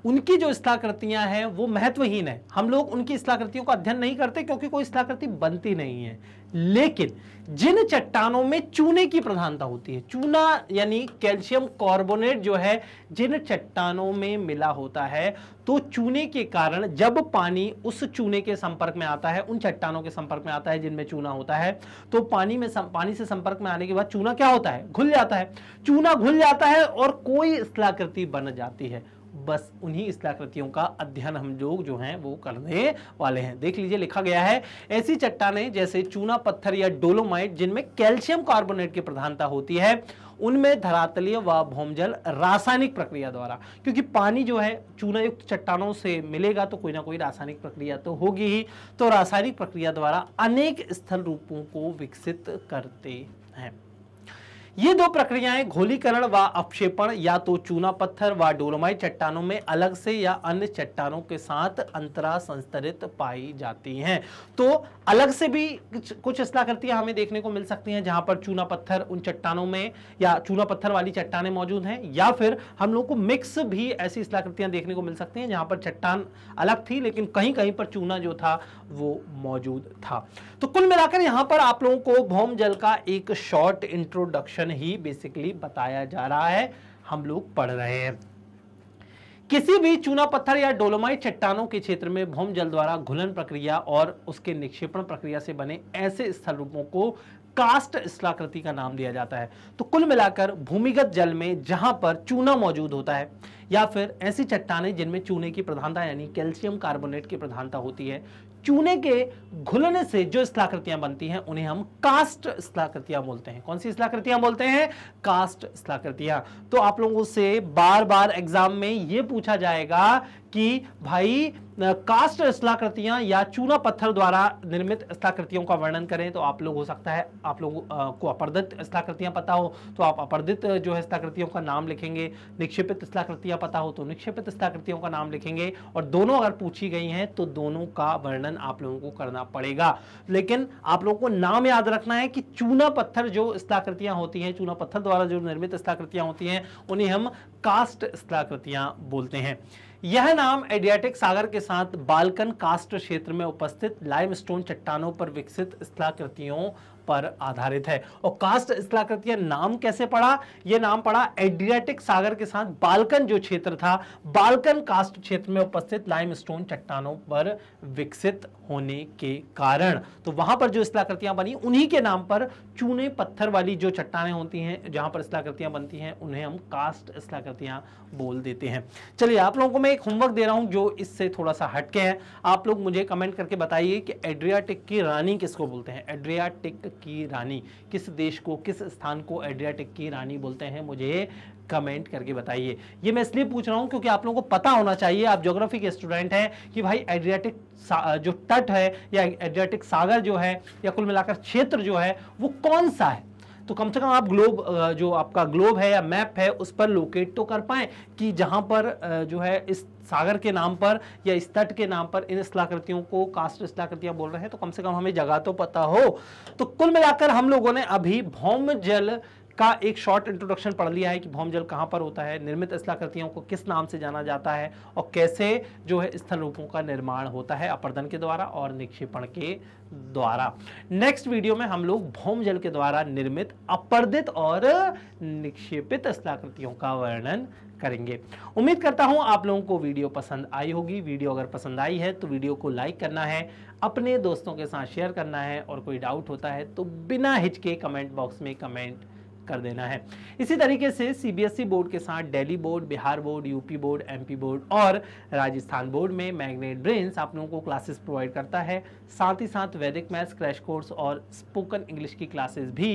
[SPEAKER 1] उनकी जो स्थाकृतियां हैं वो महत्वहीन है हम लोग उनकी स्थलाकृतियों का अध्ययन नहीं करते क्योंकि कोई स्थाकृति बनती नहीं है लेकिन जिन चट्टानों में चूने की प्रधानता होती है चूना यानी कैल्शियम कार्बोनेट जो है जिन चट्टानों में मिला होता है तो चूने के कारण जब पानी उस चूने के संपर्क में आता है उन चट्टानों के संपर्क में आता है जिनमें चूना होता है तो पानी में सं, पानी से संपर्क में आने के बाद चूना क्या होता है घुल जाता है चूना घुल जाता है और कोई स्थलाकृति बन जाती है बस उन्हीं स्थलाकृतियों का अध्ययन हम लोग जो हैं वो करने वाले हैं देख लीजिए लिखा गया है ऐसी चट्टाने जैसे चूना पत्थर या डोलोमाइट जिनमें कैल्शियम कार्बोनेट की प्रधानता होती है उनमें धरातलीय व भौमजल रासायनिक प्रक्रिया द्वारा क्योंकि पानी जो है चूनायुक्त चट्टानों से मिलेगा तो कोई ना कोई रासायनिक प्रक्रिया तो होगी ही तो रासायनिक प्रक्रिया द्वारा अनेक स्थल रूपों को विकसित करते हैं ये दो प्रक्रियाएं घोलीकरण व अपक्षेपण या तो चूना पत्थर व डोलोमाइट चट्टानों में अलग से या अन्य चट्टानों के साथ अंतरा संस्तरित पाई जाती हैं तो अलग से भी कुछ स्थलाकृतियां हमें देखने को मिल सकती हैं जहां पर चूना पत्थर उन चट्टानों में या चूना पत्थर वाली चट्टाने मौजूद हैं या फिर हम लोग को मिक्स भी ऐसी स्थलाकृतियां देखने को मिल सकती हैं जहां पर चट्टान अलग थी लेकिन कहीं कहीं पर चूना जो था वो मौजूद था तो कुल मिलाकर यहां पर आप लोगों को भौम जल का एक शॉर्ट इंट्रोडक्शन रीज़न ही बेसिकली बताया जा रहा है हम लोग पढ़ रहे हैं किसी भी चूना पत्थर या डोलोमाइट चट्टानों के क्षेत्र में भूम जल द्वारा घुलन प्रक्रिया और उसके निक्षेपण प्रक्रिया से बने ऐसे स्थल रूपों को कास्ट स्थलाकृति का नाम दिया जाता है तो कुल मिलाकर भूमिगत जल में जहां पर चूना मौजूद होता है या फिर ऐसी चट्टाने जिनमें चूने की प्रधानता यानी कैल्शियम कार्बोनेट की प्रधानता होती है चूने के घुलने से जो स्थलाकृतियां बनती हैं उन्हें हम कास्ट स्थलाकृतियां बोलते हैं कौन सी स्थलाकृतियां बोलते हैं कास्ट स्थलाकृतियां तो आप लोगों से बार बार एग्जाम में यह पूछा जाएगा कि भाई कास्ट स्थलाकृतियाँ या चूना पत्थर द्वारा निर्मित स्थलाकृतियों का वर्णन करें तो आप लोग हो सकता है आप लोग को अपर्दित स्थलाकृतियाँ पता हो तो आप अपर्दित जो है स्थलाकृतियों का नाम लिखेंगे निक्षिपित स्थलाकृतियाँ पता हो तो निक्षिपित स्थलाकृतियों का नाम लिखेंगे और दोनों अगर पूछी गई हैं तो दोनों का वर्णन आप लोगों को करना पड़ेगा लेकिन आप लोगों को नाम याद रखना है कि चूना पत्थर जो स्थलाकृतियाँ होती हैं चूना पत्थर द्वारा जो निर्मित स्थलाकृतियाँ होती हैं उन्हें हम कास्ट स्थलाकृतियाँ बोलते हैं यह नाम एडियाटिक सागर के साथ बालकन कास्ट क्षेत्र में उपस्थित लाइमस्टोन चट्टानों पर विकसित स्थलाकृतियों पर आधारित है और कास्ट स्थलाकृतिया नाम कैसे पड़ा यह नाम पड़ा एड्रियाटिक सागर के साथ बालकन जो क्षेत्र था बालकन कास्ट क्षेत्र में उपस्थित लाइम चट्टानों पर विकसित होने के कारण तो वहां पर जो स्थलाकृतियां बनी उन्हीं के नाम पर चूने पत्थर वाली जो चट्टाने होती हैं जहां पर स्थलाकृतियां बनती हैं उन्हें हम कास्ट स्थलाकृतियां बोल देते हैं चलिए आप लोगों को मैं एक होमवर्क दे रहा हूं जो इससे थोड़ा सा हटके है आप लोग मुझे कमेंट करके बताइए कि एड्रियाटिक की रानी किसको बोलते हैं एड्रियाटिक की रानी किस देश को किस स्थान को एड्रियाटिक की रानी बोलते हैं मुझे कमेंट करके बताइए ये मैं इसलिए पूछ रहा हूँ क्योंकि आप लोगों को पता होना चाहिए आप ज्योग्राफी के स्टूडेंट हैं कि भाई एड्रियाटिक जो तट है या एड्रियाटिक सागर जो है या कुल मिलाकर क्षेत्र जो है वो कौन सा है तो कम से कम आप ग्लोब जो आपका ग्लोब है या मैप है उस पर लोकेट तो कर पाए कि जहां पर जो है इस सागर के नाम पर या इस तट के नाम पर इन स्थलाकृतियों को कास्ट स्थलाकृतियां बोल रहे हैं तो कम से कम हमें जगह तो पता हो तो कुल मिलाकर हम लोगों ने अभी भौम जल का एक शॉर्ट इंट्रोडक्शन पढ़ लिया है कि भौम जल कहाँ पर होता है निर्मित स्थलाकृतियों को किस नाम से जाना जाता है और कैसे जो है स्थल रूपों का निर्माण होता है अपर्दन के द्वारा और निक्षेपण के द्वारा नेक्स्ट वीडियो में हम लोग भौम जल के द्वारा निर्मित अपर्दित और निक्षेपित स्थलाकृतियों का वर्णन करेंगे उम्मीद करता हूं आप लोगों को वीडियो पसंद आई होगी वीडियो अगर पसंद आई है तो वीडियो को लाइक करना है अपने दोस्तों के साथ शेयर करना है और कोई डाउट होता है तो बिना हिचके कमेंट बॉक्स में कमेंट कर देना है इसी तरीके से सीबीएसई e बोर्ड के साथ Delhi board Bihar board UP board MP board और राजस्थान बोर्ड में मैग्नेट ब्रेन्स आप लोगों को क्लासेस प्रोवाइड करता है साथ ही साथ वैदिक मैथ्स क्रैश कोर्स और स्पोकन इंग्लिश की क्लासेस भी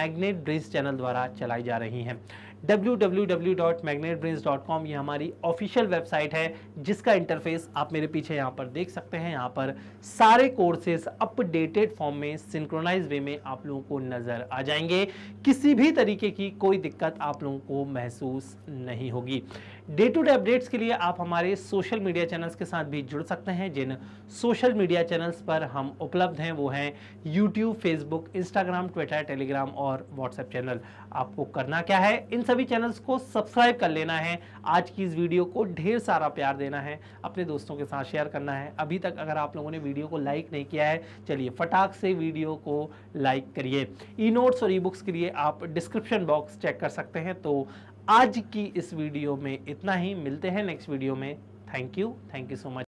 [SPEAKER 1] मैग्नेट ब्रेन्स चैनल द्वारा चलाई जा रही हैं www.magnetbrains.com ये हमारी ऑफिशियल वेबसाइट है जिसका इंटरफेस आप मेरे पीछे यहाँ पर देख सकते हैं यहाँ पर सारे कोर्सेज अपडेटेड फॉर्म में सिंक्रोनाइज वे में आप लोगों को नज़र आ जाएंगे किसी भी तरीके की कोई दिक्कत आप लोगों को महसूस नहीं होगी डे टू डे अपडेट्स के लिए आप हमारे सोशल मीडिया चैनल्स के साथ भी जुड़ सकते हैं जिन सोशल मीडिया चैनल्स पर हम उपलब्ध हैं वो हैं YouTube Facebook Instagram Twitter Telegram और व्हाट्सएप चैनल आपको करना क्या है इन सभी चैनल्स को सब्सक्राइब कर लेना है आज की इस वीडियो को ढेर सारा प्यार देना है अपने दोस्तों के साथ शेयर करना है अभी तक अगर आप लोगों ने वीडियो को लाइक नहीं किया है चलिए फटाक से वीडियो को लाइक करिए ई नोट्स और ई बुक्स के लिए आप डिस्क्रिप्शन बॉक्स चेक कर सकते हैं तो आज की इस वीडियो में इतना ही मिलते हैं नेक्स्ट वीडियो में thank you thank you so much